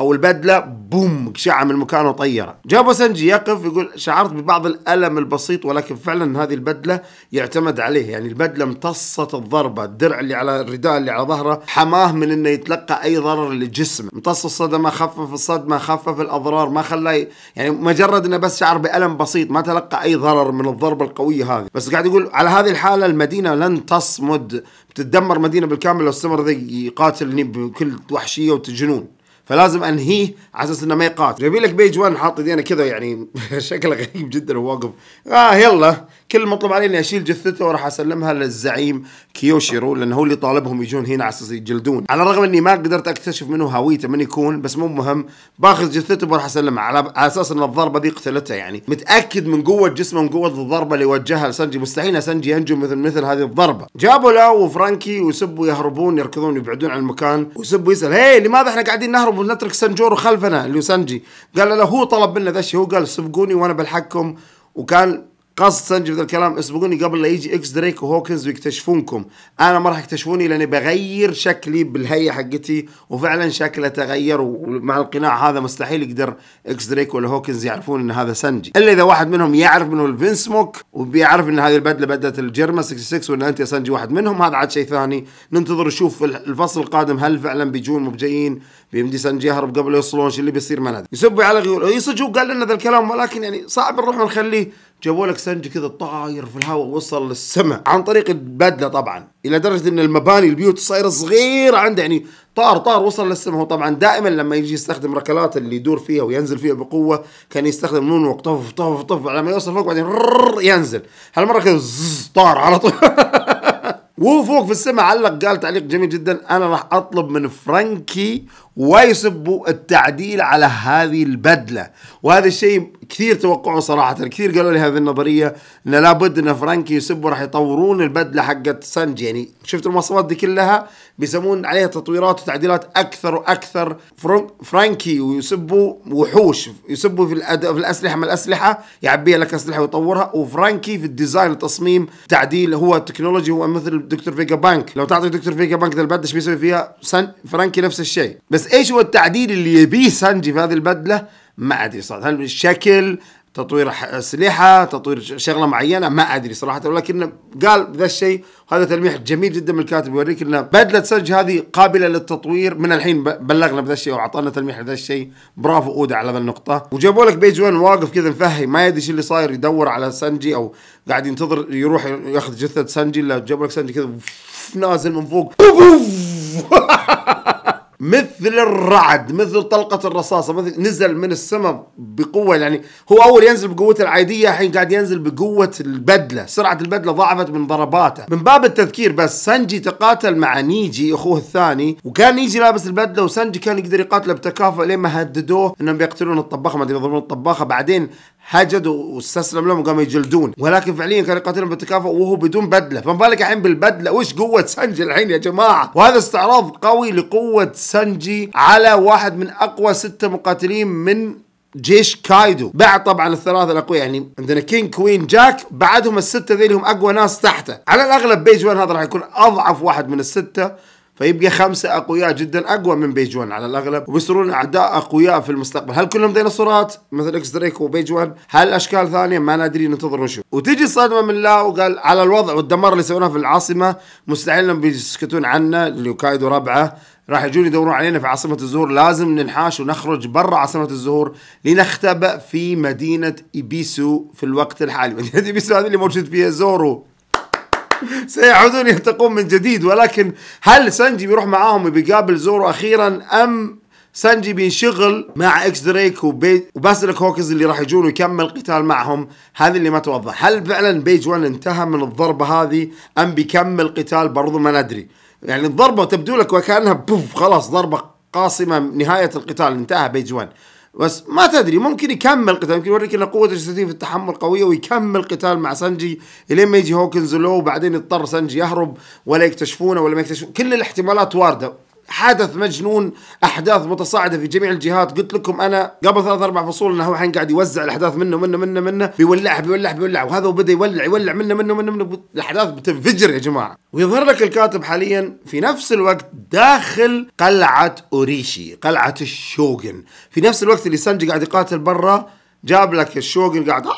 A: او البدله بوم شعه من مكانه وطيره جابو سنجي يقف يقول شعرت ببعض الالم البسيط ولكن فعلا هذه البدله يعتمد عليه يعني البدله امتصت الضربه الدرع اللي على الرداء اللي على ظهره حماه من انه يتلقى اي ضرر لجسمه امتص الصدمه خفف الصدمه خفف الاضرار ما خلاه يعني مجرد انه بس شعر بالم بسيط ما تلقى اي ضرر من الضربه القويه هذه بس قاعد يقول على هذه الحاله المدينه لن تصمد تتدمر مدينه بالكامل لو استمر ذي يقاتلني بكل وحشيه وجنون فلازم انهيه على اساس انه ما يقاتل جايبين لك بيج 1 حاط ايدينه كذا يعني شكله غريب جدا وواقف اه يلا كل المطلوب علي اني اشيل جثته وراح اسلمها للزعيم كيوشيرو لانه هو اللي طالبهم يجون هنا على اساس يجلدون على الرغم اني ما قدرت اكتشف منه هويته من يكون بس مو مهم باخذ جثته وراح اسلمها على اساس ان الضربه دي قتلته يعني متاكد من قوه جسمه ومن قوه الضربه اللي وجهها لسنجي مستحيل سنجي ينجو مثل مثل هذه الضربه جابوا له وفرانكي وسبوا يهربون يركضون يبعدون عن المكان وسبوا يسال هي لماذا احنا قاعدين نهرب ونترك سنجورو خلفنا اللي هو سنجي قال له هو طلب منا ذا الشيء هو قال سبقوني وانا بلحقكم وكان سنجي جبت الكلام اسبقوني قبل لا يجي اكس دريك وهوكنز ويكتشفونكم انا ما راح يكتشفوني لاني بغير شكلي بالهيئه حقتي وفعلا شكله تغير ومع القناع هذا مستحيل يقدر اكس دريك ولا هوكنز يعرفون ان هذا سنجي الا اذا واحد منهم يعرف منه الفينس سموك وبيعرف ان هذه البدله بدله الجيرما 66 وان انت يا سنجي واحد منهم هذا عاد شيء ثاني ننتظر نشوف الفصل القادم هل فعلا بيجون مو بجايين بيمدي سنجي يهرب قبل يوصلون شو اللي بيصير ما ندري يسب يعلق يقول صدق قال لنا ذا الكلام ولكن يعني صعب نروح ونخليه جابوا لك سنج كذا طاير في الهواء وصل للسماء عن طريق البدله طبعا الى درجه ان المباني البيوت صايره صغيره عنده يعني طار طار وصل للسماء هو طبعا دائما لما يجي يستخدم ركلات اللي يدور فيها وينزل فيها بقوه كان يستخدم وقطف طف طف طف لما يوصل فوق بعدين ينزل هالمره كذا طار على طول وهو فوق في السماء علق قال تعليق جميل جدا انا راح اطلب من فرانكي ويسبوا التعديل على هذه البدله وهذا الشيء كثير توقعوا صراحه كثير قالوا لي هذه النظريه انه لابد ان فرانكي وسبو راح يطورون البدله حقت سانج يعني شفت المواصفات دي كلها بيسمون عليها تطويرات وتعديلات اكثر واكثر فرانكي ويسبوا وحوش يسبوا في, الأد... في الاسلحه ما الاسلحه يعبيها لك اسلحه ويطورها وفرانكي في الديزاين التصميم تعديل هو تكنولوجي هو مثل دكتور فيجا بانك لو تعطي دكتور فيجا بانك ذا البدله ايش بيسوي فيها سان فرانكي نفس الشيء بس ايش هو التعديل اللي يبيه سانجي في هذه البدله ما ادري صراحه هل الشكل تطوير اسلحه تطوير شغله معينه ما ادري صراحه ولكن قال ذا الشيء وهذا تلميح جميل جدا من الكاتب يوريك ان بدله سج هذه قابله للتطوير من الحين بلغنا بذا الشيء واعطانا تلميح لذا الشيء برافو اودا على ذا النقطه وجابوا لك بيج 1 واقف كذا مفهي ما يدري ايش اللي صاير يدور على سنجي او قاعد ينتظر يروح ياخذ جثه سنجي لا جابوا لك سنجي كذا نازل من فوق مثل الرعد مثل طلقة الرصاصة مثل نزل من السماء بقوة يعني هو أول ينزل بقوته العادية الحين قاعد ينزل بقوة البدلة سرعة البدلة ضعفت من ضرباته من باب التذكير بس سنجي تقاتل مع نيجي أخوه الثاني وكان نيجي لابس البدلة وسنجي كان يقدر يقاتله بتكافؤ لين ما هددوه أنهم بيقتلون الطباخة ما أدري يضربون الطباخة بعدين حجد واستسلم لهم وقاموا يجلدون ولكن فعليا كانوا يقاتلون بالتكافؤ وهو بدون بدله فما بالك الحين بالبدله وش قوه سنجي الحين يا جماعه وهذا استعراض قوي لقوه سنجي على واحد من اقوى ستة مقاتلين من جيش كايدو بعد طبعا الثلاثه الاقوياء يعني عندنا كينج كوين جاك بعدهم السته ذي هم اقوى ناس تحته على الاغلب بيج 1 هذا راح يكون اضعف واحد من السته فيبقى خمسه اقوياء جدا اقوى من بيجوان على الاغلب وبيصيرون اعداء اقوياء في المستقبل هل كلهم ديناصورات مثل اكس دريك وبيجوان هل اشكال ثانيه ما ندري ننتظر ونشوف وتجي الصدمة من لا وقال على الوضع والدمار اللي سويناه في العاصمه مستحيل انهم بيسكتون اللي كايدو ربعه راح يجون يدورون علينا في عاصمة الزهور لازم ننحاش ونخرج برا عاصمة الزهور لنختبأ في مدينة إيبيسو في الوقت الحالي مدينة إيبيسو هذه اللي موجود فيها زورو سيعودون يلتقون من جديد ولكن هل سانجي بيروح معاهم وبيقابل زورو اخيرا ام سانجي بينشغل مع اكس دريك وبي... وباسلك هوكز اللي راح يجون ويكمل قتال معهم هذا اللي ما توضح هل فعلا بيج 1 انتهى من الضربه هذه ام بيكمل قتال برضو ما ندري يعني الضربه تبدو لك وكانها بوف خلاص ضربه قاصمه نهايه القتال انتهى بيج 1 بس ما تدري ممكن يكمل قتال يمكن يوريك ان قوه جسديه في التحمل قويه ويكمل قتال مع سنجي الين ما يجي هوكنز لو وبعدين يضطر سنجي يهرب ولا يكتشفونه ولا ما يكتشفونه كل الاحتمالات وارده حدث مجنون احداث متصاعده في جميع الجهات قلت لكم انا قبل ثلاث اربع فصول انه هو الحين قاعد يوزع الاحداث منه منه منه منه بيولعها بيولعها بيولعها وهذا وبدا يولع يولع منه منه منه, منه الاحداث بتنفجر يا جماعه ويظهر لك الكاتب حاليا في نفس الوقت داخل قلعه اوريشي قلعه الشوغن في نفس الوقت اللي سانجي قاعد يقاتل برا جاب لك الشوغن قاعد آه،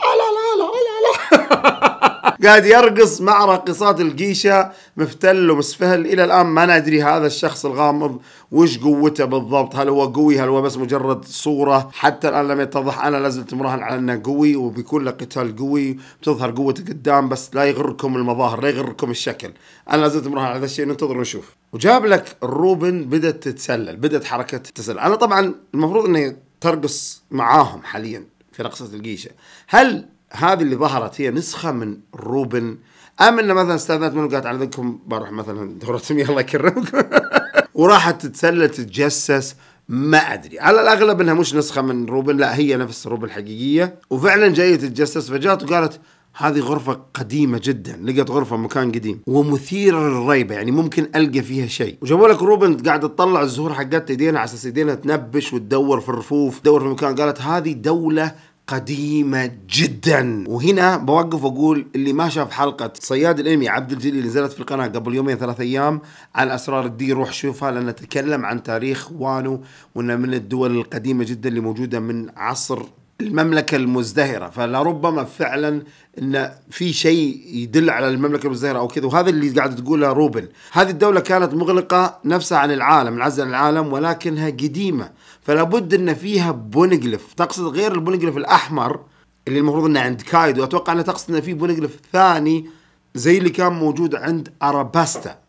A: قاعد يرقص مع راقصات الجيشة مفتل ومسفهل إلى الآن ما ندري هذا الشخص الغامض وش قوته بالضبط هل هو قوي هل هو بس مجرد صورة حتى الآن لم يتضح أنا لازلت مراهن على أنه قوي وبيكون له قتال قوي بتظهر قوته قدام بس لا يغركم المظاهر لا يغركم الشكل أنا لازلت مراهن على هذا الشيء ننتظر ونشوف وجاب لك الروبن بدأت تتسلل بدأت حركة تتسلل أنا طبعا المفروض أني ترقص معاهم حاليا في رقصة الجيشة هل هذه اللي ظهرت هي نسخه من روبن ام انه مثلا استاذنت منه قالت على ذكركم بروح مثلا دوره مياه الله يكرمكم وراحت تتسلل تتجسس ما ادري على الاغلب انها مش نسخه من روبن لا هي نفس روبن الحقيقيه وفعلا جايه تتجسس فجات وقالت هذه غرفة قديمة جدا لقيت غرفة مكان قديم ومثيرة للريبة يعني ممكن ألقى فيها شيء وجابوا لك روبن قاعدة تطلع الزهور حقت ايدينا على اساس ايدينا تنبش وتدور في الرفوف تدور في مكان قالت هذه دولة قديمة جدا وهنا بوقف واقول اللي ما شاف حلقة صياد الانمي عبد الجليل اللي نزلت في القناة قبل يومين ثلاث ايام عن اسرار الدين روح شوفها لان نتكلم عن تاريخ وانو وانه من الدول القديمة جدا اللي موجودة من عصر المملكة المزدهرة فلربما فعلا ان في شيء يدل على المملكة المزدهرة او كذا وهذا اللي قاعد تقوله روبن هذه الدولة كانت مغلقة نفسها عن العالم العزلة عن العالم ولكنها قديمة فلا بد ان فيها بونجلف تقصد غير البونجلف الاحمر اللي المفروض انه عند كايدو اتوقع أنه تقصد ان في بونجلف ثاني زي اللي كان موجود عند اراباستا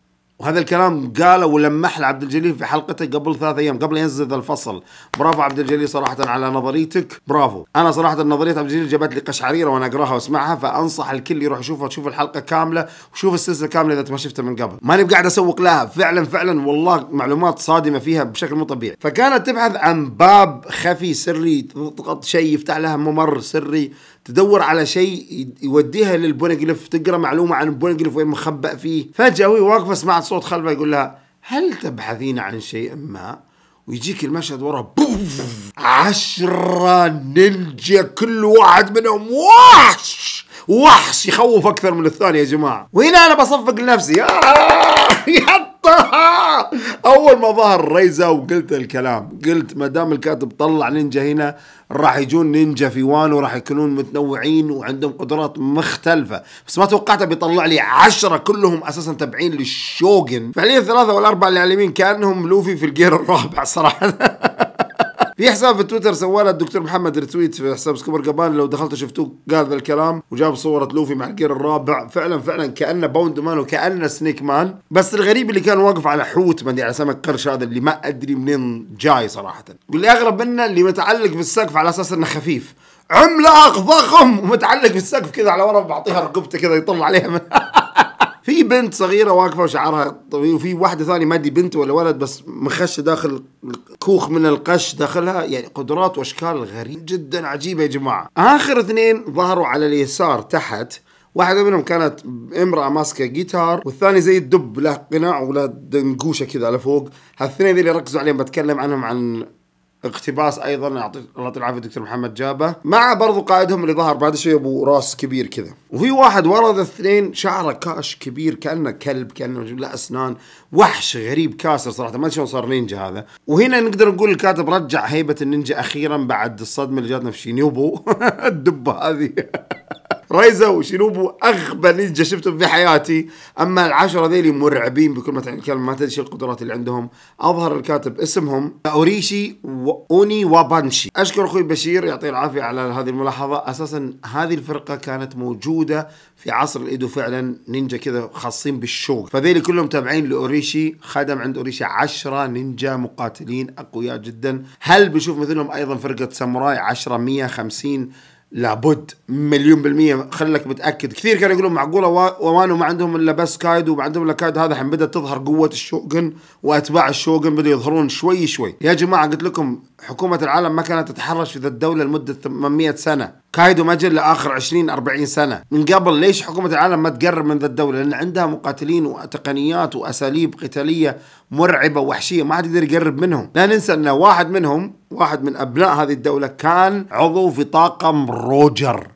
A: وهذا الكلام قاله ولمح له عبد الجليل في حلقته قبل ثلاث ايام قبل ينزل الفصل برافو عبد الجليل صراحه على نظريتك برافو انا صراحه نظريه عبد الجليل جابت لي قشعريره وانا اقراها واسمعها فانصح الكل يروح يشوفها تشوف الحلقه كامله وشوف السلسله كامله اذا ما شفتها من قبل ماني قاعد اسوق لها فعلا فعلا والله معلومات صادمه فيها بشكل مو طبيعي فكانت تبحث عن باب خفي سري تضغط شيء يفتح لها ممر سري تدور على شيء يوديها للبونجلف تقرا معلومه عن البونجلف وين مخبأ فيه فجاه وهي واقفه سمعت صوت خلفها يقول لها هل تبحثين عن شيء ما ويجيك المشهد ورا بوف عشرة نينجا كل واحد منهم وحش وحش يخوف اكثر من الثاني يا جماعه وهنا انا بصفق لنفسي يا اول ما ظهر ريزا وقلت الكلام قلت ما دام الكاتب طلع نينجا هنا راح يجون نينجا في وانو راح يكونون متنوعين وعندهم قدرات مختلفه بس ما توقعت بيطلع لي عشرة كلهم اساسا تابعين للشوغن فعليا الثلاثه والاربعه اللي على اليمين كانهم لوفي في الجير الرابع صراحه في حساب في تويتر سواله الدكتور محمد رتويت في حساب سكوبر جابان لو دخلتوا شفتوه قال ذا الكلام وجاب صوره لوفي مع الجير الرابع فعلا فعلا كانه باوند مان وكانه سنيك مان بس الغريب اللي كان واقف على حوت مدري يعني على سمك قرش هذا اللي ما ادري منين جاي صراحه واللي اغرب منه اللي متعلق بالسقف على اساس انه خفيف عملاق ضخم ومتعلق بالسقف كذا على ورا بعطيها رقبته كذا يطل عليها من في بنت صغيره واقفه وشعرها طويل وفي واحده ثانيه ما ادري بنت ولا ولد بس مخشه داخل كوخ من القش داخلها يعني قدرات واشكال غريبه جدا عجيبه يا جماعه اخر اثنين ظهروا على اليسار تحت واحدة منهم كانت امرأة ماسكة جيتار والثاني زي الدب له قناع وله دنقوشة كذا على فوق هالثنين اللي ركزوا عليهم بتكلم عنهم عن اقتباس ايضا الله يعطيه العافيه دكتور محمد جابه مع برضو قائدهم اللي ظهر بعد شوي ابو راس كبير كذا وفي واحد ورا الاثنين شعره كاش كبير كانه كلب كانه لا اسنان وحش غريب كاسر صراحه ما ادري شلون صار نينجا هذا وهنا نقدر نقول الكاتب رجع هيبه النينجا اخيرا بعد الصدمه اللي جاتنا في شينيوبو الدبه هذه ريزا وشينوبو اغبى نينجا شفتهم في حياتي اما العشره ذيلي مرعبين بكل ما تعني الكلمه ما تدري شو القدرات اللي عندهم اظهر الكاتب اسمهم اوريشي واوني وابانشي اشكر اخوي بشير يعطيه العافيه على هذه الملاحظه اساسا هذه الفرقه كانت موجوده في عصر الايدو فعلا نينجا كذا خاصين بالشوق فذيلي كلهم تابعين لاوريشي خدم عند اوريشي عشرة نينجا مقاتلين اقوياء جدا هل بنشوف مثلهم ايضا فرقه ساموراي 10 150 لابد مليون بالمية خلك متأكد كثير كانوا يقولون معقولة ووانو ما عندهم إلا بس كايد وما عندهم إلا كايد هذا حين بدأت تظهر قوة الشوغن وأتباع الشوغن بدأوا يظهرون شوي شوي يا جماعة قلت لكم حكومة العالم ما كانت تتحرش في ذا الدولة لمدة 800 سنة كايدو مجل لآخر 20 40 سنة من قبل ليش حكومة العالم ما تقرب من ذا الدولة لأن عندها مقاتلين وتقنيات وأساليب قتالية مرعبة وحشية ما حد يقدر يقرب منهم لا ننسى أن واحد منهم واحد من أبناء هذه الدولة كان عضو في طاقم روجر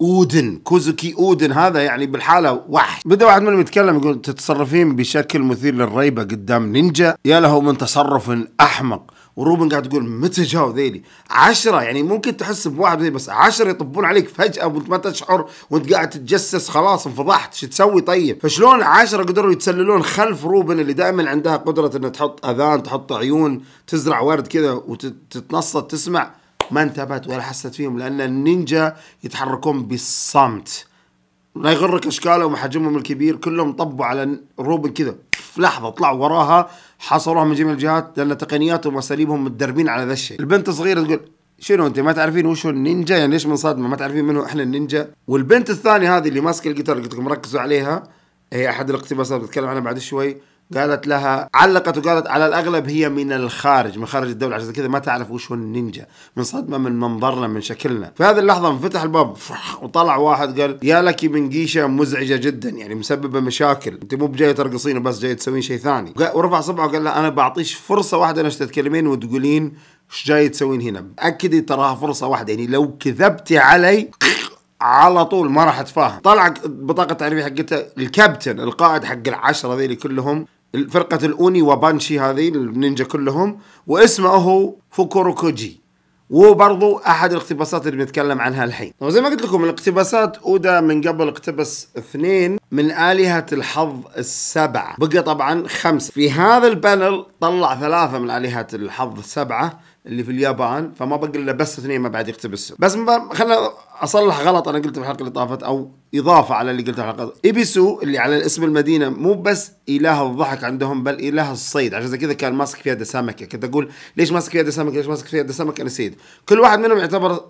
A: اودن كوزوكي اودن هذا يعني بالحاله وحش بدا واحد منهم يتكلم يقول تتصرفين بشكل مثير للريبه قدام نينجا يا له من تصرف احمق وروبن قاعد تقول متى جاو ذيلي عشرة يعني ممكن تحس بواحد ذي بس عشرة يطبون عليك فجأة وانت ما تشعر وانت قاعد تتجسس خلاص انفضحت شو تسوي طيب فشلون عشرة قدروا يتسللون خلف روبن اللي دائما عندها قدرة انها تحط اذان تحط عيون تزرع ورد كذا وتتنصت تسمع ما انتبهت ولا حست فيهم لان النينجا يتحركون بالصمت لا يغرك اشكالهم وحجمهم الكبير كلهم طبوا على روبن كذا في لحظه طلعوا وراها حاصروها من جميع الجهات لان تقنياتهم واساليبهم متدربين على ذا الشيء البنت صغيره تقول شنو انت ما تعرفين وش النينجا يعني ليش صدمه ما تعرفين منو احنا النينجا والبنت الثانيه هذه اللي ماسكه الجيتار قلت لكم ركزوا عليها هي احد الاقتباسات بتكلم عنها بعد شوي قالت لها علقت وقالت على الاغلب هي من الخارج من خارج الدوله عشان كذا ما تعرف وش هو النينجا من صدمه من منظرنا من شكلنا في هذه اللحظه انفتح الباب وطلع واحد قال يا لك من قيشه مزعجه جدا يعني مسببه مشاكل انت مو بجاي ترقصين وبس جاي تسوين شيء ثاني ورفع صبعه وقال لها انا بعطيش فرصه واحده انك تتكلمين وتقولين ايش جاي تسوين هنا اكدي تراها فرصه واحده يعني لو كذبتي علي على طول ما راح اتفاهم طلع بطاقه التعريفيه حقتها الكابتن القائد حق العشره ذي كلهم فرقة الأوني وبانشي هذه النينجا كلهم واسمه هو فوكوروكوجي وبرضو أحد الاقتباسات اللي بنتكلم عنها الحين وزي ما قلت لكم الاقتباسات أودا من قبل اقتبس اثنين من آلهة الحظ السبعة بقى طبعا خمسة في هذا البانل طلع ثلاثة من آلهة الحظ السبعة اللي في اليابان فما بقى الا بس اثنين ما بعد يقتبسهم بس خلينا اصلح غلط انا قلته في الحلقه اللي طافت او اضافه على اللي قلته في الحلقه ايبسو اللي على اسم المدينه مو بس اله الضحك عندهم بل اله الصيد عشان كذا كان ماسك في يده سمكه كنت اقول ليش ماسك في يده سمكه ليش ماسك في يده سمكه انا سيد كل واحد منهم يعتبر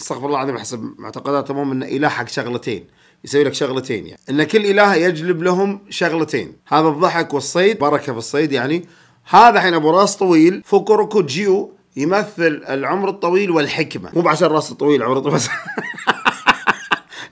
A: استغفر الله العظيم حسب معتقداتهم هم انه اله حق شغلتين يسوي لك شغلتين يعني ان كل اله يجلب لهم شغلتين هذا الضحك والصيد بركه في الصيد يعني هذا حين ابو راس طويل فوكوروكو جيو يمثل العمر الطويل والحكمة مو عشان راسه طويل عمره طويل بس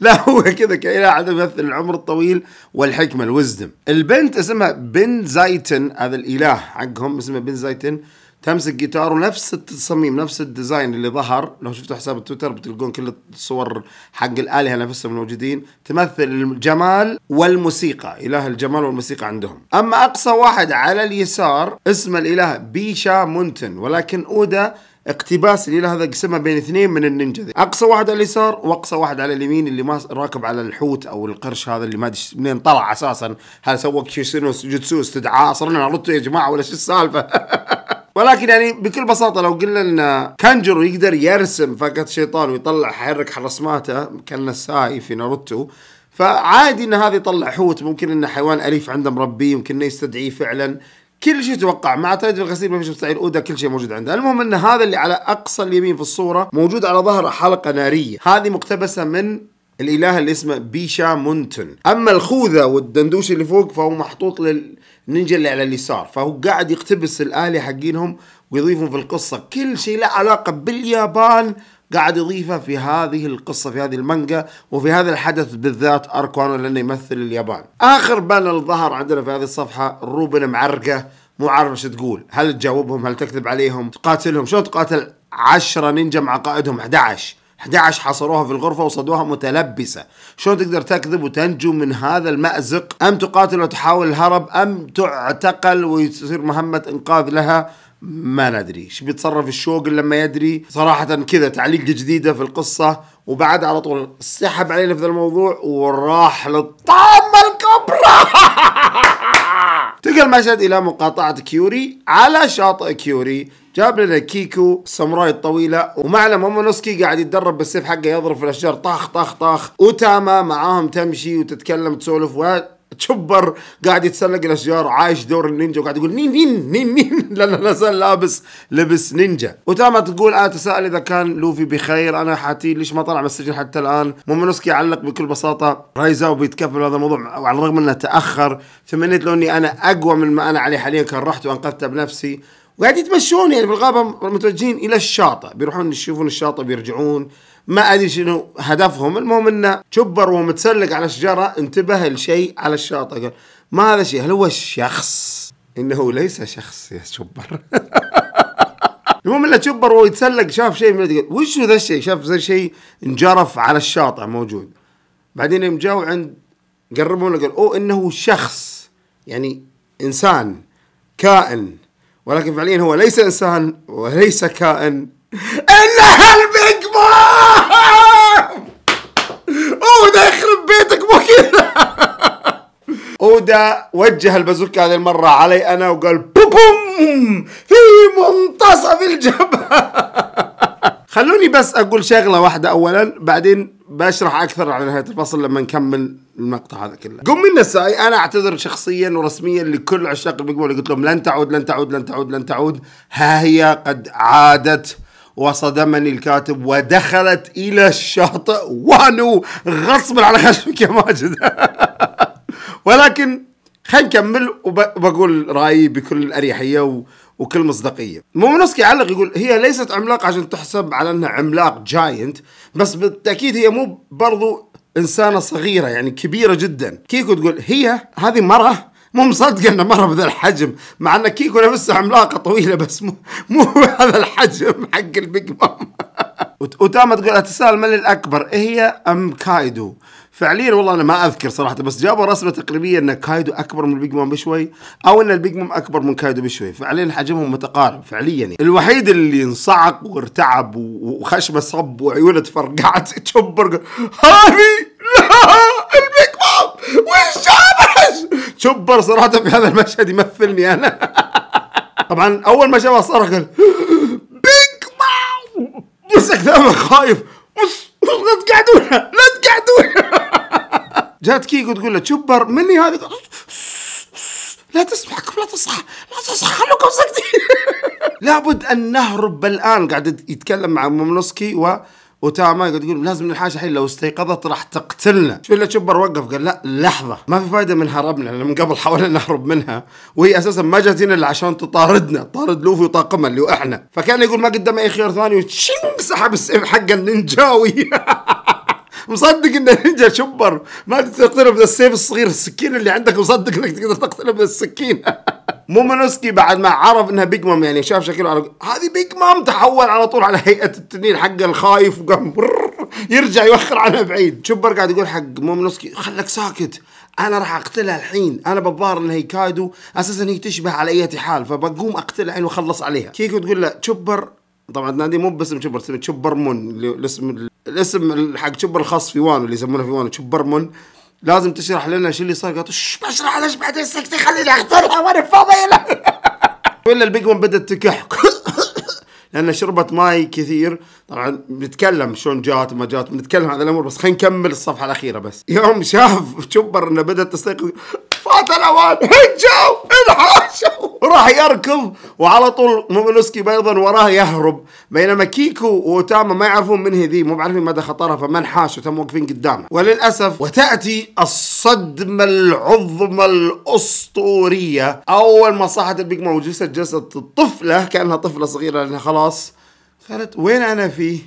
A: لا هو كذا كإله عدم يمثل العمر الطويل والحكمة الوزدم البنت اسمها بن زايتن هذا الإله حقهم اسمه بن زايتن تمسك جيتار ونفس التصميم نفس الديزاين اللي ظهر لو شفتوا حساب التويتر بتلقون كل الصور حق الالهه نفسهم موجودين تمثل الجمال والموسيقى اله الجمال والموسيقى عندهم اما اقصى واحد على اليسار اسم الاله بيشا مونتن ولكن اودا اقتباس الاله هذا قسمها بين اثنين من النينجا ذي اقصى واحد على اليسار واقصى واحد على اليمين اللي ما راكب على الحوت او القرش هذا اللي ما ادري منين طلع اساسا هل سوى كيشينو جوتسو استدعاء صرنا ناروتو يا جماعه ولا شو السالفه ولكن يعني بكل بساطه لو قلنا ان كانجرو يقدر يرسم فاكهه الشيطان ويطلع يحرك حرسماته الساي في ناروتو فعادي ان هذا يطلع حوت ممكن انه حيوان اليف عنده مربيه يمكن انه يستدعيه فعلا كل شيء توقع مع تاج الغسيل ما فيش مستحيل اودا كل شيء موجود عنده المهم ان هذا اللي على اقصى اليمين في الصوره موجود على ظهره حلقه ناريه هذه مقتبسه من الاله اللي اسمه بيشا مونتن اما الخوذه والدندوش اللي فوق فهو محطوط لل النينجا اللي على اليسار فهو قاعد يقتبس الآلة حقينهم ويضيفهم في القصة كل شيء له علاقة باليابان قاعد يضيفه في هذه القصة في هذه المانجا وفي هذا الحدث بالذات أركوانا لأنه يمثل اليابان آخر بانل ظهر عندنا في هذه الصفحة روبن معرقة مو عارف ايش تقول هل تجاوبهم هل تكذب عليهم تقاتلهم شلون تقاتل 10 نينجا مع قائدهم 11 11 حاصروها في الغرفة وصدوها متلبسة شلون تقدر تكذب وتنجو من هذا المأزق أم تقاتل وتحاول الهرب أم تعتقل ويصير مهمة إنقاذ لها ما ندري شو بيتصرف الشوق لما يدري صراحة كذا تعليق جديدة في القصة وبعد على طول سحب علينا في الموضوع وراح للطامة الكبرى تلقى المشهد إلى مقاطعة كيوري على شاطئ كيوري جاب لنا كيكو الساموراي الطويله ومعنا مومونوسكي قاعد يتدرب بالسيف حقه يضرب في الاشجار طخ طخ طخ وتاما معاهم تمشي وتتكلم تسولف و تشبر قاعد يتسلق الاشجار عايش دور النينجا وقاعد يقول نين نين نين نين لانه لا زال لابس لبس نينجا وتاما تقول انا آه، اتساءل اذا كان لوفي بخير انا حاتي ليش ما طلع من السجن حتى الان مومونوسكي علق بكل بساطه رايزاو بيتكفل هذا الموضوع وعلى الرغم انه تاخر تمنيت لو اني انا اقوى من ما انا عليه حاليا كان رحت وانقذته بنفسي وقاعد يتمشون يعني في الغابه متوجهين الى الشاطئ بيروحون يشوفون الشاطئ بيرجعون ما ادري شنو هدفهم المهم انه شبر وهو متسلق على شجره انتبه لشيء على الشاطئ قال ما هذا شيء هل هو شخص انه ليس شخص يا شبر المهم انه شبر وهو يتسلق شاف شيء من قال وش ذا الشيء شاف ذا شيء انجرف على الشاطئ موجود بعدين يوم جاوا عند قربوا له قال اوه انه شخص يعني انسان كائن ولكن فعليا هو ليس انسان وليس كائن انها البيج مام اودا يخرب بيتك مو كذا اودا وجه البازوكا هذه المره علي انا وقال بوبوم في منتصف الجبهه خلوني بس اقول شغله واحده اولا بعدين بشرح اكثر على نهايه الفصل لما نكمل المقطع هذا كله. قم من الساي انا اعتذر شخصيا ورسميا لكل عشاق البيج بول قلت لهم لن تعود لن تعود لن تعود لن تعود ها هي قد عادت وصدمني الكاتب ودخلت الى الشاطئ وانو غصبا على خشمك يا ماجد ولكن خلينا نكمل وبقول رايي بكل اريحيه و... وكل مصداقيه مومونوسكي علق يقول هي ليست عملاق عشان تحسب على انها عملاق جاينت بس بالتاكيد هي مو برضو انسانه صغيره يعني كبيره جدا كيكو تقول هي هذه مره مو مصدقه انه مره بذا الحجم مع ان كيكو نفسها عملاقه طويله بس مو مو هذا الحجم حق البيج مام وتاما تقول اتساءل من الاكبر إيه هي ام كايدو فعليا والله انا ما اذكر صراحه بس جابوا رسمه تقريبيه ان كايدو اكبر من البيج مام بشوي او ان البيج مام اكبر من كايدو بشوي فعليا حجمهم متقارب فعليا يعني. الوحيد اللي انصعق وارتعب وخشمه صب وعيونه تفرقعت تشوبر هابي لا البيج مام وش تشوبر صراحه في هذا المشهد يمثلني انا طبعا اول ما شافها صرخ قال بيج مام مسك ثامه خايف لا تقعدونا لا تقعدونا جات كيكو تقول له تشبر مني هذه لا تسمعكم لا تصحى لا تصحى خلوكم ساكتين لابد ان نهرب الان قاعد يتكلم مع مومنوسكي و وتاما قاعد يقول لازم نحاشي الحين لو استيقظت راح تقتلنا شو الا تشبر وقف قال لا لحظه ما في فايده من هربنا لان من قبل حاولنا نهرب منها وهي اساسا ما جات هنا الا عشان تطاردنا تطارد لوفي وطاقمه اللي هو احنا فكان يقول ما قدام اي خيار ثاني وشنق سحب السيف حق النينجاوي مصدق ان النينجا شوبر ما تقتله السيف الصغير السكين اللي عندك مصدق انك تقدر تقتله السكين مومونوسكي بعد ما عرف انها بيج مام يعني شاف شكله على هذه بيج مام تحول على طول على هيئه التنين حقه الخايف وقام يرجع يوخر عنها بعيد شوبر قاعد يقول حق مومونوسكي خلك ساكت انا راح اقتلها الحين انا ببار ان هي كايدو اساسا هي تشبه على اي حال فبقوم اقتلها الحين واخلص عليها كيكو تقول له شوبر طبعا نادي مو باسم تشوبر اسمه تشبرمون الاسم الاسم حق تشوبر الخاص في وانو اللي يسمونه في وانو تشبرمون لازم تشرح لنا شو اللي صار قالت ايش بشرح ليش بعدين سكتي خليني اقتنع وانا فاضي ولا البيج ون بدات تكح لان شربت ماي كثير طبعا بنتكلم شلون جات ما جات بنتكلم هذا الامر بس خلينا نكمل الصفحه الاخيره بس يوم شاف تشبر انه بدات تستيقظ فات الاوان هجوا انحاشوا راح يركض وعلى طول مومينوسكي ايضا وراه يهرب بينما كيكو واوتاما ما يعرفون من هذي مو عارفين مدى خطرها فما انحاشوا تم واقفين قدامه وللاسف وتاتي الصدمه العظمى الاسطوريه اول ما صاحت مام وجلست جلست الطفله كانها طفله صغيره لانها خلاص قالت وين انا فيه؟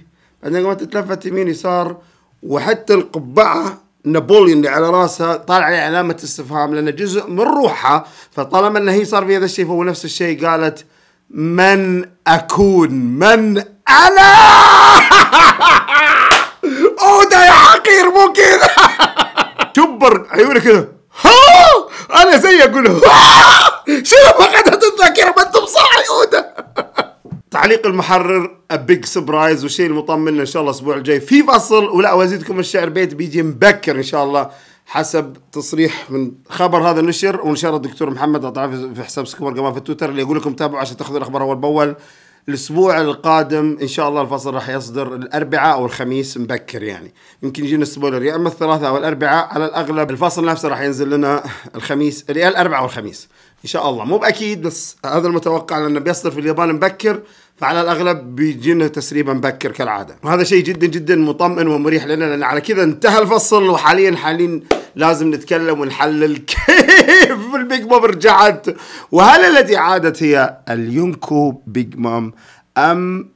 A: بعدين قامت تتلفت يمين يسار وحتى القبعه نابوليون اللي على راسها طالع عليه علامه استفهام لانه جزء من روحها فطالما ان هي صار في هذا الشيء فهو نفس الشيء قالت من اكون من انا اودا يا حقير مو كذا شبر عيونك كذا انا زي اقول شنو فقدت الذاكره ما انتم صاحي يا اودا تعليق المحرر بيج سبرايز والشيء المطمن ان شاء الله الاسبوع الجاي في فصل ولا وازيدكم الشعر بيت بيجي مبكر ان شاء الله حسب تصريح من خبر هذا النشر ونشر الدكتور محمد عطاف في حساب سكوبر كمان في تويتر اللي يقول لكم تابعوا عشان تاخذوا الاخبار اول باول الاسبوع القادم ان شاء الله الفصل راح يصدر الاربعاء او الخميس مبكر يعني يمكن يجينا سبويلر يا اما الثلاثاء او الاربعاء على الاغلب الفصل نفسه راح ينزل لنا الخميس الاربعاء او الخميس ان شاء الله مو باكيد بس هذا المتوقع لانه بيصدر في اليابان مبكر فعلى الاغلب بيجينا تسريبا مبكر كالعاده وهذا شيء جدا جدا مطمئن ومريح لنا لان على كذا انتهى الفصل وحاليا حاليا لازم نتكلم ونحلل كيف البيج مام رجعت وهل التي عادت هي اليونكو بيج مام ام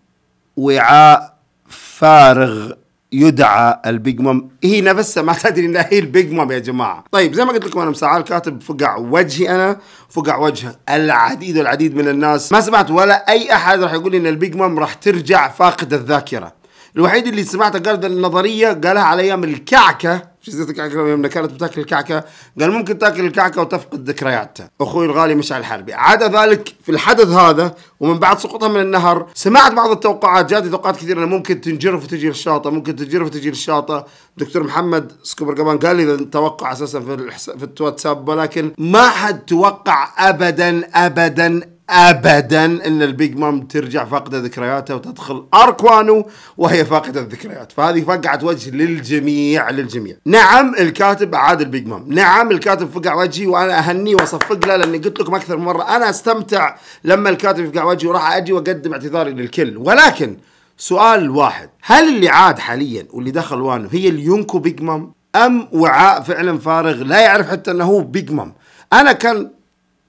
A: وعاء فارغ يدعى البيج مام هي نفسها ما تدري انها هي البيج مام يا جماعه طيب زي ما قلت لكم انا مساعد الكاتب فقع وجهي انا فقع وجه العديد والعديد من الناس ما سمعت ولا اي احد راح يقول ان البيج مام راح ترجع فاقد الذاكره الوحيد اللي سمعته قال النظريه قالها على ايام الكعكه مش زيت الكعكه يوم كانت بتاكل الكعكه قال ممكن تاكل الكعكه وتفقد ذكرياتها اخوي الغالي مشعل الحربي عدا ذلك في الحدث هذا ومن بعد سقوطها من النهر سمعت بعض التوقعات جاتني توقعات كثيره انه ممكن تنجرف وتجي للشاطئ ممكن تنجرف وتجي للشاطئ دكتور محمد سكوبر كمان قال لي توقع اساسا في في الواتساب ولكن ما حد توقع ابدا ابدا ابدا ان البيج مام ترجع فاقده ذكرياتها وتدخل اركوانو وهي فاقده الذكريات، فهذه فقعه وجه للجميع للجميع. نعم الكاتب اعاد البيج مام، نعم الكاتب فقع وجهي وانا اهنيه واصفق له لاني قلت لكم اكثر من مره انا استمتع لما الكاتب يفقع وجهي وراح اجي واقدم اعتذاري للكل، ولكن سؤال واحد، هل اللي عاد حاليا واللي دخل وانو هي اليونكو بيج مام؟ ام وعاء فعلا فارغ لا يعرف حتى انه هو بيج مام؟ انا كان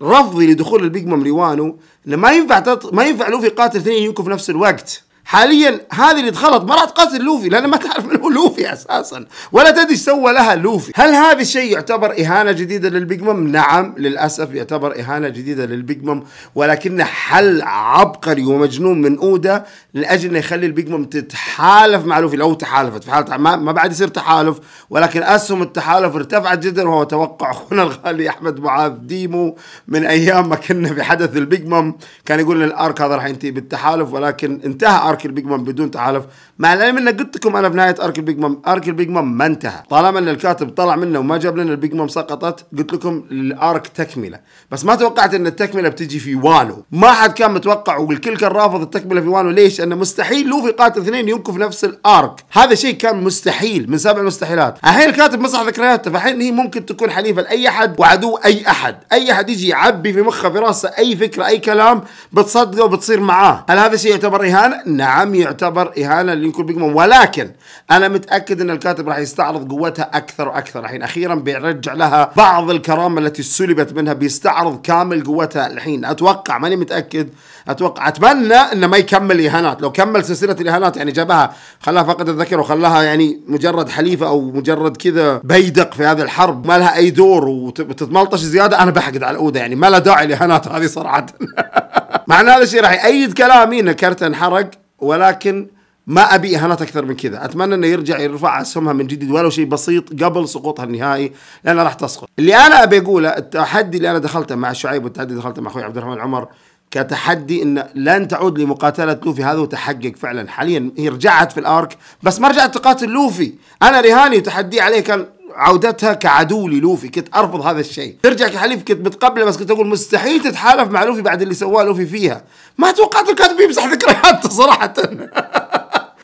A: رفضي لدخول البيج مام ريوانو لما ينفع تط... ما ينفع لوفي قاتل اثنين يوكو في نفس الوقت حاليا هذه اللي دخلت ما راح تقاتل لوفي لان ما تعرف من هو لوفي اساسا ولا تدري ايش سوى لها لوفي هل هذا الشيء يعتبر اهانه جديده للبيج مام نعم للاسف يعتبر اهانه جديده للبيج مام ولكنه حل عبقري ومجنون من اودا لاجل انه يخلي البيج مام تتحالف مع لوفي لو تحالفت في حاله ما بعد يصير تحالف ولكن اسهم التحالف ارتفعت جدا وهو توقع اخونا الغالي احمد معاذ ديمو من ايام ما كنا في حدث البيج مام كان يقول ان الارك هذا راح ينتهي بالتحالف ولكن انتهى ماركر بيج مان بدون تحالف مع العلم ان لكم انا في نهايه ارك البيج مام ارك البيج مام ما انتهى طالما ان الكاتب طلع منه وما جاب لنا البيج مام سقطت قلت لكم الارك تكمله بس ما توقعت ان التكمله بتجي في وانو ما حد كان متوقع والكل كان رافض التكمله في وانو ليش لانه مستحيل لوفي قاتل اثنين في نفس الارك هذا شيء كان مستحيل من سبع مستحيلات الحين الكاتب مسح ذكرياته فالحين هي ممكن تكون حليفه لاي احد وعدو اي احد اي احد يجي يعبي في مخه في راسه اي فكره اي كلام بتصدقه وبتصير معاه هل هذا الشيء يعتبر اهانه نعم يعتبر اهانه لينكون بيجمان ولكن انا متاكد ان الكاتب راح يستعرض قوتها اكثر واكثر الحين اخيرا بيرجع لها بعض الكرامه التي سلبت منها بيستعرض كامل قوتها الحين اتوقع ماني متاكد اتوقع اتمنى انه ما يكمل اهانات لو كمل سلسله الاهانات يعني جابها خلاها فقد الذكر وخلاها يعني مجرد حليفه او مجرد كذا بيدق في هذه الحرب ما لها اي دور وتتملطش زياده انا بحقد على الاوده يعني ما لها داعي الاهانات هذه صراحه مع ان هذا الشيء راح يأيد كلامي ان كرتن انحرق ولكن ما ابي اهانات اكثر من كذا، اتمنى انه يرجع يرفع اسهمها من جديد ولو شيء بسيط قبل سقوطها النهائي لانها راح تسقط. اللي انا ابي اقوله التحدي اللي انا دخلته مع شعيب والتحدي دخلته مع اخوي عبد الرحمن العمر كتحدي ان لن تعود لمقاتله لوفي هذا وتحقق فعلا حاليا هي رجعت في الارك بس ما رجعت تقاتل لوفي، انا رهاني وتحدي عليه كان عودتها كعدو للوفي كنت ارفض هذا الشيء ترجع كحليف كنت متقبله بس كنت اقول مستحيل تتحالف مع لوفي بعد اللي سواه لوفي فيها ما توقعت كانت بيمسح ذكرياته صراحه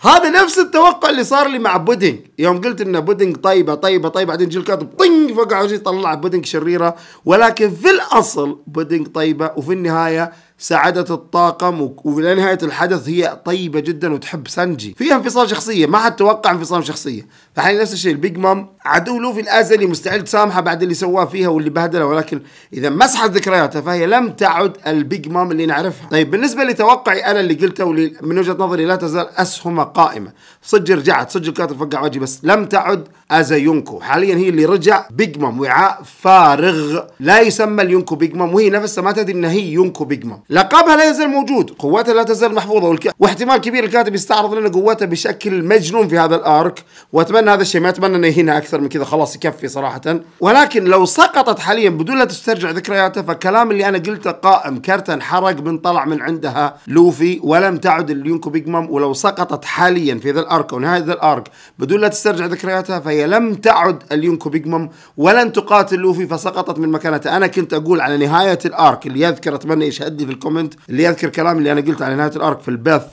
A: هذا نفس التوقع اللي صار لي مع بودينج يوم قلت ان بودينج طيبه طيبه طيبه بعدين جيل كاتب طنج فوق عوجي طلع بودينج شريره ولكن في الاصل بودينج طيبه وفي النهايه ساعدت الطاقم وفي نهايه الحدث هي طيبه جدا وتحب سانجي فيها انفصال شخصيه ما حد توقع انفصال شخصيه فحين نفس الشيء البيج مام عدو لوفي الازلي مستعد تسامحه بعد اللي سواه فيها واللي بهدله ولكن اذا مسحت ذكرياته فهي لم تعد البيج مام اللي نعرفها. طيب بالنسبه لتوقعي انا اللي قلته واللي من وجهه نظري لا تزال اسهمها قائمه، صدق رجعت صدق الكاتب فقع وجهي بس لم تعد از يونكو، حاليا هي اللي رجع بيج مام وعاء فارغ لا يسمى اليونكو بيج مام وهي نفسها ما تدري ان هي يونكو بيج مام. لقبها لا يزال موجود، قوتها لا تزال محفوظه والك... واحتمال كبير الكاتب يستعرض لنا قوتها بشكل مجنون في هذا الارك واتمنى هذا الشيء ما اتمنى انه يهينها اكثر من كذا خلاص يكفي صراحه ولكن لو سقطت حاليا بدون لا تسترجع ذكرياتها فالكلام اللي انا قلته قائم كرت انحرق من طلع من عندها لوفي ولم تعد اليونكو بيج مام ولو سقطت حاليا في ذا الارك ونهايه ذا الارك بدون لا تسترجع ذكرياتها فهي لم تعد اليونكو بيج مام ولن تقاتل لوفي فسقطت من مكانتها انا كنت اقول على نهايه الارك اللي يذكر اتمنى يشهد لي في الكومنت اللي يذكر كلام اللي انا قلته على نهايه الارك في البث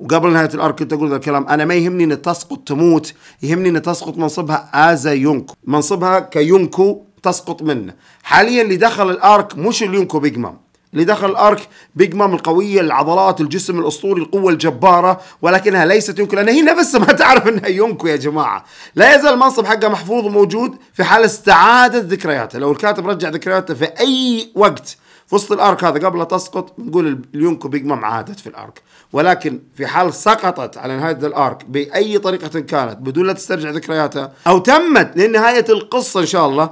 A: وقبل نهايه الارك كنت اقول ذا الكلام انا ما يهمني ان تسقط تموت يهمني ان تسقط منصبها ازا يونكو منصبها كيونكو تسقط منه حاليا اللي دخل الارك مش اليونكو بيج مام اللي دخل الارك بيج مام القويه العضلات الجسم الاسطوري القوه الجباره ولكنها ليست يونكو لان هي نفسها ما تعرف انها يونكو يا جماعه لا يزال المنصب حقها محفوظ وموجود في حال استعاده ذكرياته لو الكاتب رجع ذكرياته في اي وقت في وسط الارك هذا قبل تسقط نقول اليونكو بيجما عادت في الارك ولكن في حال سقطت على نهايه الارك باي طريقه كانت بدون لا تسترجع ذكرياتها او تمت لنهايه القصه ان شاء الله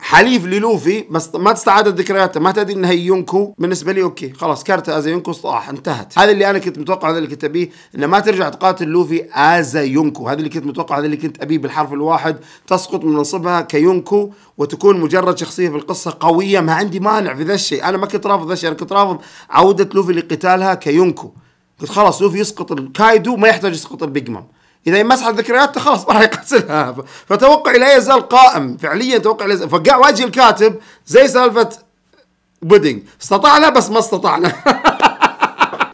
A: حليف للوفي بس ما تستعاد ذكرياته ما تدري انها يونكو بالنسبه لي اوكي خلاص كارته از يونكو صح انتهت هذا اللي انا كنت متوقع هذا اللي كنت ابيه انه ما ترجع تقاتل لوفي از يونكو هذا اللي كنت متوقع هذا اللي كنت ابيه بالحرف الواحد تسقط من منصبها كيونكو وتكون مجرد شخصيه في القصه قويه ما عندي مانع في ذا الشيء انا ما كنت رافض ذا الشيء انا كنت رافض عوده لوفي لقتالها كيونكو قلت خلاص لوفي يسقط الكايدو ما يحتاج يسقط البيج مام اذا يمسح الذكريات خلاص ما راح يقتلها فتوقعي لا يزال قائم فعليا توقعي لا يزال وجه الكاتب زي سالفه بودينج استطعنا بس ما استطعنا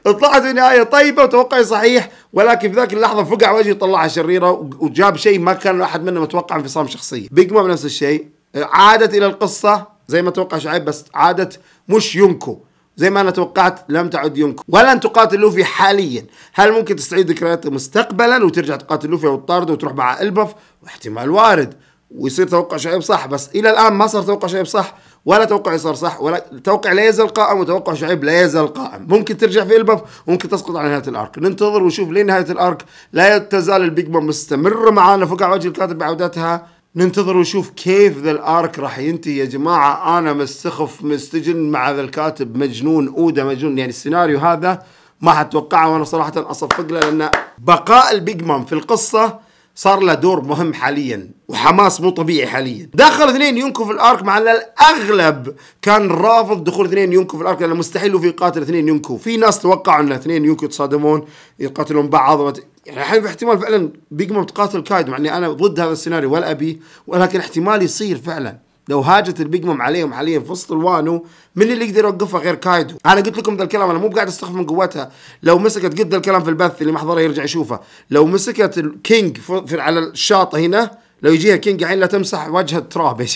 A: طلعت النهاية طيبه وتوقعي صحيح ولكن في ذاك اللحظه فقع وجهي طلعها شريره وجاب شيء ما كان احد منا متوقع انفصام شخصيه بيج نفس الشيء عادت الى القصه زي ما توقع شعيب بس عادت مش ينكو زي ما انا توقعت لم تعد يمكن ولن تقاتل لوفي حاليا هل ممكن تستعيد ذكريات مستقبلا وترجع لوفي او وتطارده وتروح مع البف واحتمال وارد ويصير توقع شعيب صح بس الى الان ما صار توقع شعيب صح ولا توقع صار صح ولا توقع لا يزال قائم وتوقع شعيب لا يزال قائم ممكن ترجع في البف وممكن تسقط على نهايه الارك ننتظر ونشوف لنهايه الارك لا تزال البيج بام مستمره معانا فوق وجه الكاتب بعودتها ننتظر ونشوف كيف ذا الارك راح ينتهي يا جماعه انا مستخف مستجن مع ذا الكاتب مجنون اودا مجنون يعني السيناريو هذا ما اتوقعه وانا صراحه اصفق له لان بقاء البيج مام في القصه صار له دور مهم حاليا وحماس مو طبيعي حاليا دخل اثنين يونكو في الارك مع ان الاغلب كان رافض دخول اثنين يونكو في الارك لانه مستحيل في قاتل اثنين يونكو في ناس توقعوا ان اثنين يونكو يتصادمون يقاتلون بعض يعني الحين في احتمال فعلا بيج مام تقاتل كايد مع اني انا ضد هذا السيناريو ولا ابيه ولكن احتمال يصير فعلا لو هاجت البيج مام عليهم حاليا في وسط الوانو من اللي يقدر يوقفها غير كايدو انا قلت لكم ذا الكلام انا مو قاعد استخف من قوتها لو مسكت قد الكلام في البث اللي ما حضره يرجع يشوفه لو مسكت الكينج على الشاطئ هنا لو يجيها كينج عين لا تمسح وجه التراب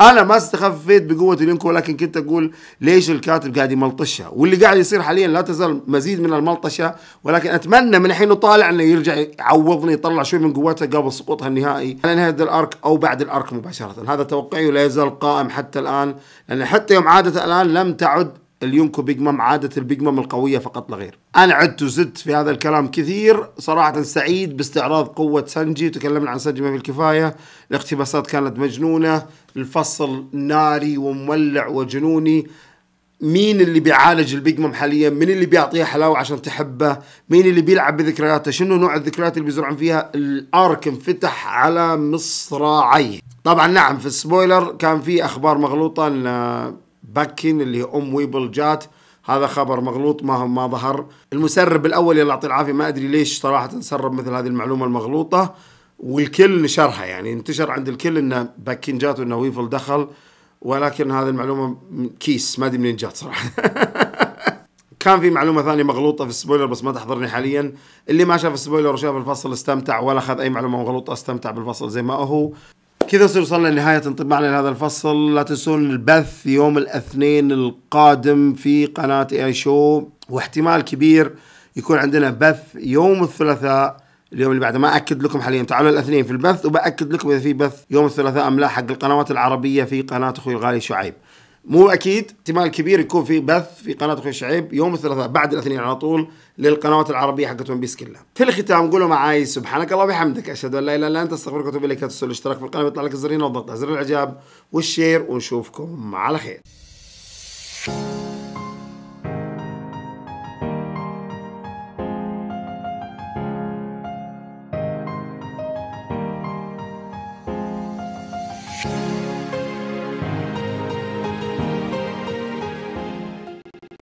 A: انا ما استخفيت بقوه اليونكو ولكن كنت اقول ليش الكاتب قاعد يملطشها واللي قاعد يصير حاليا لا تزال مزيد من الملطشه ولكن اتمنى من الحين وطالع انه يرجع يعوضني يطلع شوي من قوته قبل سقوطها النهائي على نهايه الارك او بعد الارك مباشره هذا توقعي ولا يزال قائم حتى الان لان حتى يوم عادت الان لم تعد اليونكو بيج مام عادة البيج مام القوية فقط لا غير أنا عدت وزدت في هذا الكلام كثير صراحة سعيد باستعراض قوة سنجي تكلمنا عن سنجي ما في الكفاية الاقتباسات كانت مجنونة الفصل ناري ومولع وجنوني مين اللي بيعالج البيج مام حاليا مين اللي بيعطيها حلاوة عشان تحبه مين اللي بيلعب بذكرياته شنو نوع الذكريات اللي بيزرعون فيها الارك انفتح على مصراعيه طبعا نعم في السبويلر كان في اخبار مغلوطه ان باكين اللي هي ام ويبل جات هذا خبر مغلوط ما ما ظهر المسرب الاول يلا يعطيه العافيه ما ادري ليش صراحه سرب مثل هذه المعلومه المغلوطه والكل نشرها يعني انتشر عند الكل انه باكين جات وانه ويفل دخل ولكن هذه المعلومه كيس ما ادري منين جات صراحه كان في معلومه ثانيه مغلوطه في السبويلر بس ما تحضرني حاليا اللي ما شاف السبويلر وشاف الفصل استمتع ولا اخذ اي معلومه مغلوطه استمتع بالفصل زي ما هو كذا وصلنا لنهاية انطباعنا لهذا الفصل لا تنسون البث يوم الاثنين القادم في قناة اي شو واحتمال كبير يكون عندنا بث يوم الثلاثاء اليوم اللي بعده ما اكد لكم حاليا تعالوا الاثنين في البث وباكد لكم اذا في بث يوم الثلاثاء ام لا حق القنوات العربيه في قناه اخوي الغالي شعيب مو اكيد احتمال كبير يكون في بث في قناه اخوي شعيب يوم الثلاثاء بعد الاثنين على طول للقنوات العربيه حقت ون بيس كلها. في الختام قولوا معاي سبحانك الله وبحمدك اشهد ان لا اله الا انت استغفرك واتوب اليك الاشتراك في القناه بيطلع لك الزرين والضغط على زر الاعجاب والشير ونشوفكم على خير.